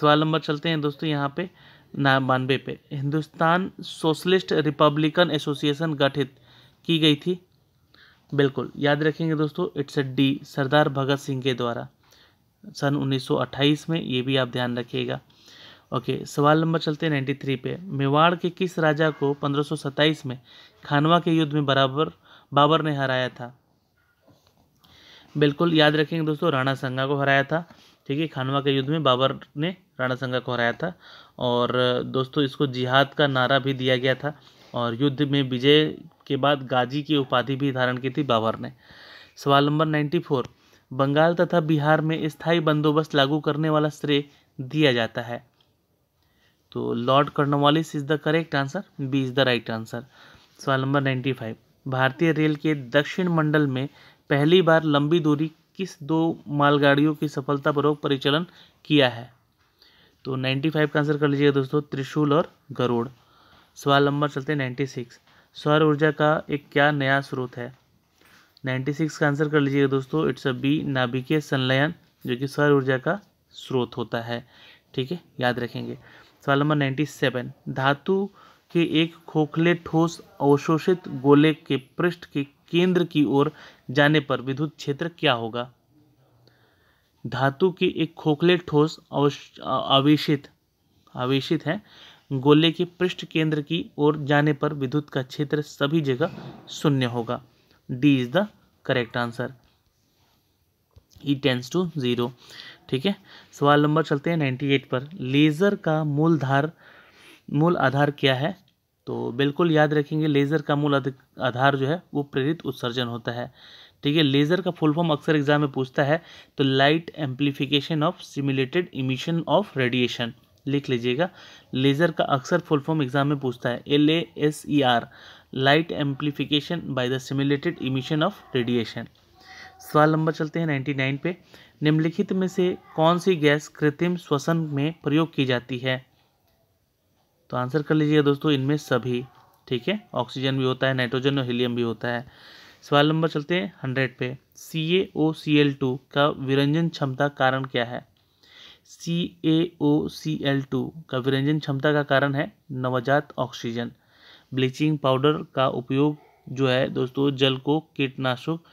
सवाल नंबर चलते हैं दोस्तों यहाँ पे बानवे पे हिंदुस्तान सोशलिस्ट रिपब्लिकन एसोसिएशन गठित की गई थी बिल्कुल याद रखेंगे दोस्तों it's a D Sardar Bhagat Singh के द्वारा सन 1928 में ये भी आप ध्यान रखिएगा ओके सवाल नंबर चलते हैं नाइन्टी थ्री पे मेवाड़ के किस राजा को पंद्रह में खानवा के युद्ध में बराबर बाबर ने हराया था बिल्कुल याद रखेंगे दोस्तों राणा संगा को हराया था ठीक है खानवा के युद्ध में बाबर ने राणा संगा को हराया था और दोस्तों इसको जिहाद का नारा भी दिया गया था और युद्ध में विजय के बाद गाजी की उपाधि भी धारण की थी बाबर ने सवाल नंबर नाइन्टी फोर बंगाल तथा बिहार में स्थायी बंदोबस्त लागू करने वाला श्रेय दिया जाता है तो Lord Cornwallis is the correct answer B is the right answer सवाल नंबर नाइन्टी फाइव भारतीय रेल के दक्षिण मंडल में पहली बार लंबी दूरी किस दो मालगाड़ियों की सफलतापूर्वक परिचालन किया है तो नाइन्टी फाइव का आंसर कर लीजिएगा दोस्तों त्रिशूल और गरुड़ सवाल नंबर चलते हैं नाइन्टी सिक्स सौर ऊर्जा का एक क्या नया स्रोत है नाइन्टी सिक्स का आंसर कर लीजिएगा दोस्तों इट्स अ बी नाभिकीय संलयन जो कि सौर ऊर्जा का स्रोत होता है ठीक है याद रखेंगे सवाल नंबर नाइन्टी सेवन धातु के एक खोखले ठोस अवशोषित गोले के पृष्ठ की केंद्र की ओर जाने पर विद्युत क्षेत्र क्या होगा धातु के एक खोखले ठोस आवेशित आवेशित है गोले के पृष्ठ केंद्र की ओर जाने पर विद्युत का क्षेत्र सभी जगह शून्य होगा D is the correct answer e tends to zero ठीक है सवाल नंबर चलते हैं नाइन्टी एट पर लेज़र का मूल धार मूल आधार क्या है तो बिल्कुल याद रखेंगे लेज़र का मूल आधार जो है वो प्रेरित उत्सर्जन होता है ठीक है लेज़र का फुल फॉर्म अक्सर एग्जाम में पूछता है तो light amplification of simulated emission of radiation लिख लीजिएगा लेज़र का अक्सर फुल फॉर्म एग्जाम में पूछता है L A S E R light amplification by the simulated emission of radiation सवाल नंबर चलते हैं नाइन्टी नाइन पे निम्नलिखित में से कौन सी गैस कृत्रिम श्वसन में प्रयोग की जाती है तो आंसर कर लीजिएगा दोस्तों इनमें सभी ठीक है ऑक्सीजन भी होता है नाइट्रोजन और हीलियम भी होता है सवाल नंबर चलते हैं हंड्रेड पे सी ए ओ सी एल टू का विरंजन क्षमता कारण क्या है सी ए ओ सी एल टू का विरंजन क्षमता का कारण है नवजात ऑक्सीजन ब्लीचिंग पाउडर का उपयोग जो है दोस्तों जल को कीटनाशक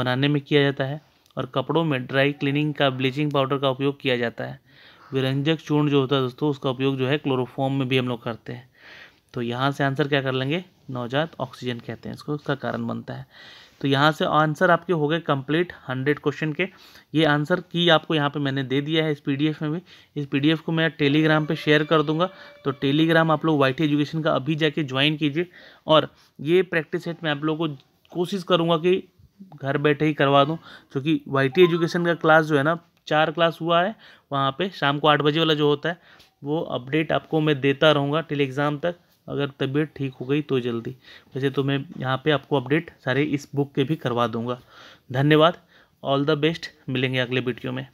बनाने में किया जाता है और कपड़ों में ड्राई क्लीनिंग का ब्लीचिंग पाउडर का उपयोग किया जाता है विरंजक चूर्ण जो होता है दोस्तों उसका उपयोग जो है क्लोरोफॉर्म में भी हम लोग करते हैं तो यहाँ से आंसर क्या कर लेंगे नवजात ऑक्सीजन कहते हैं इसको उसका कारण बनता है तो यहाँ से आंसर आपके हो गए कंप्लीट हंड्रेड क्वेश्चन के ये आंसर की आपको यहाँ पे मैंने दे दिया है इस पीडीएफ में भी इस पीडीएफ को मैं टेलीग्राम पे शेयर कर दूंगा तो टेलीग्राम आप लोग वाई एजुकेशन का अभी जाके ज्वाइन कीजिए और ये प्रैक्टिस सेट मैं आप लोगों को कोशिश करूँगा कि घर बैठे ही करवा दूँ क्योंकि वाई एजुकेशन का क्लास जो है ना चार क्लास हुआ है वहाँ पे शाम को आठ बजे वाला जो होता है वो अपडेट आपको मैं देता रहूँगा टिल एग्ज़ाम तक अगर तबीयत ठीक हो गई तो जल्दी वैसे तो मैं यहाँ पे आपको अपडेट सारे इस बुक के भी करवा दूँगा धन्यवाद ऑल द बेस्ट मिलेंगे अगले वीडियो में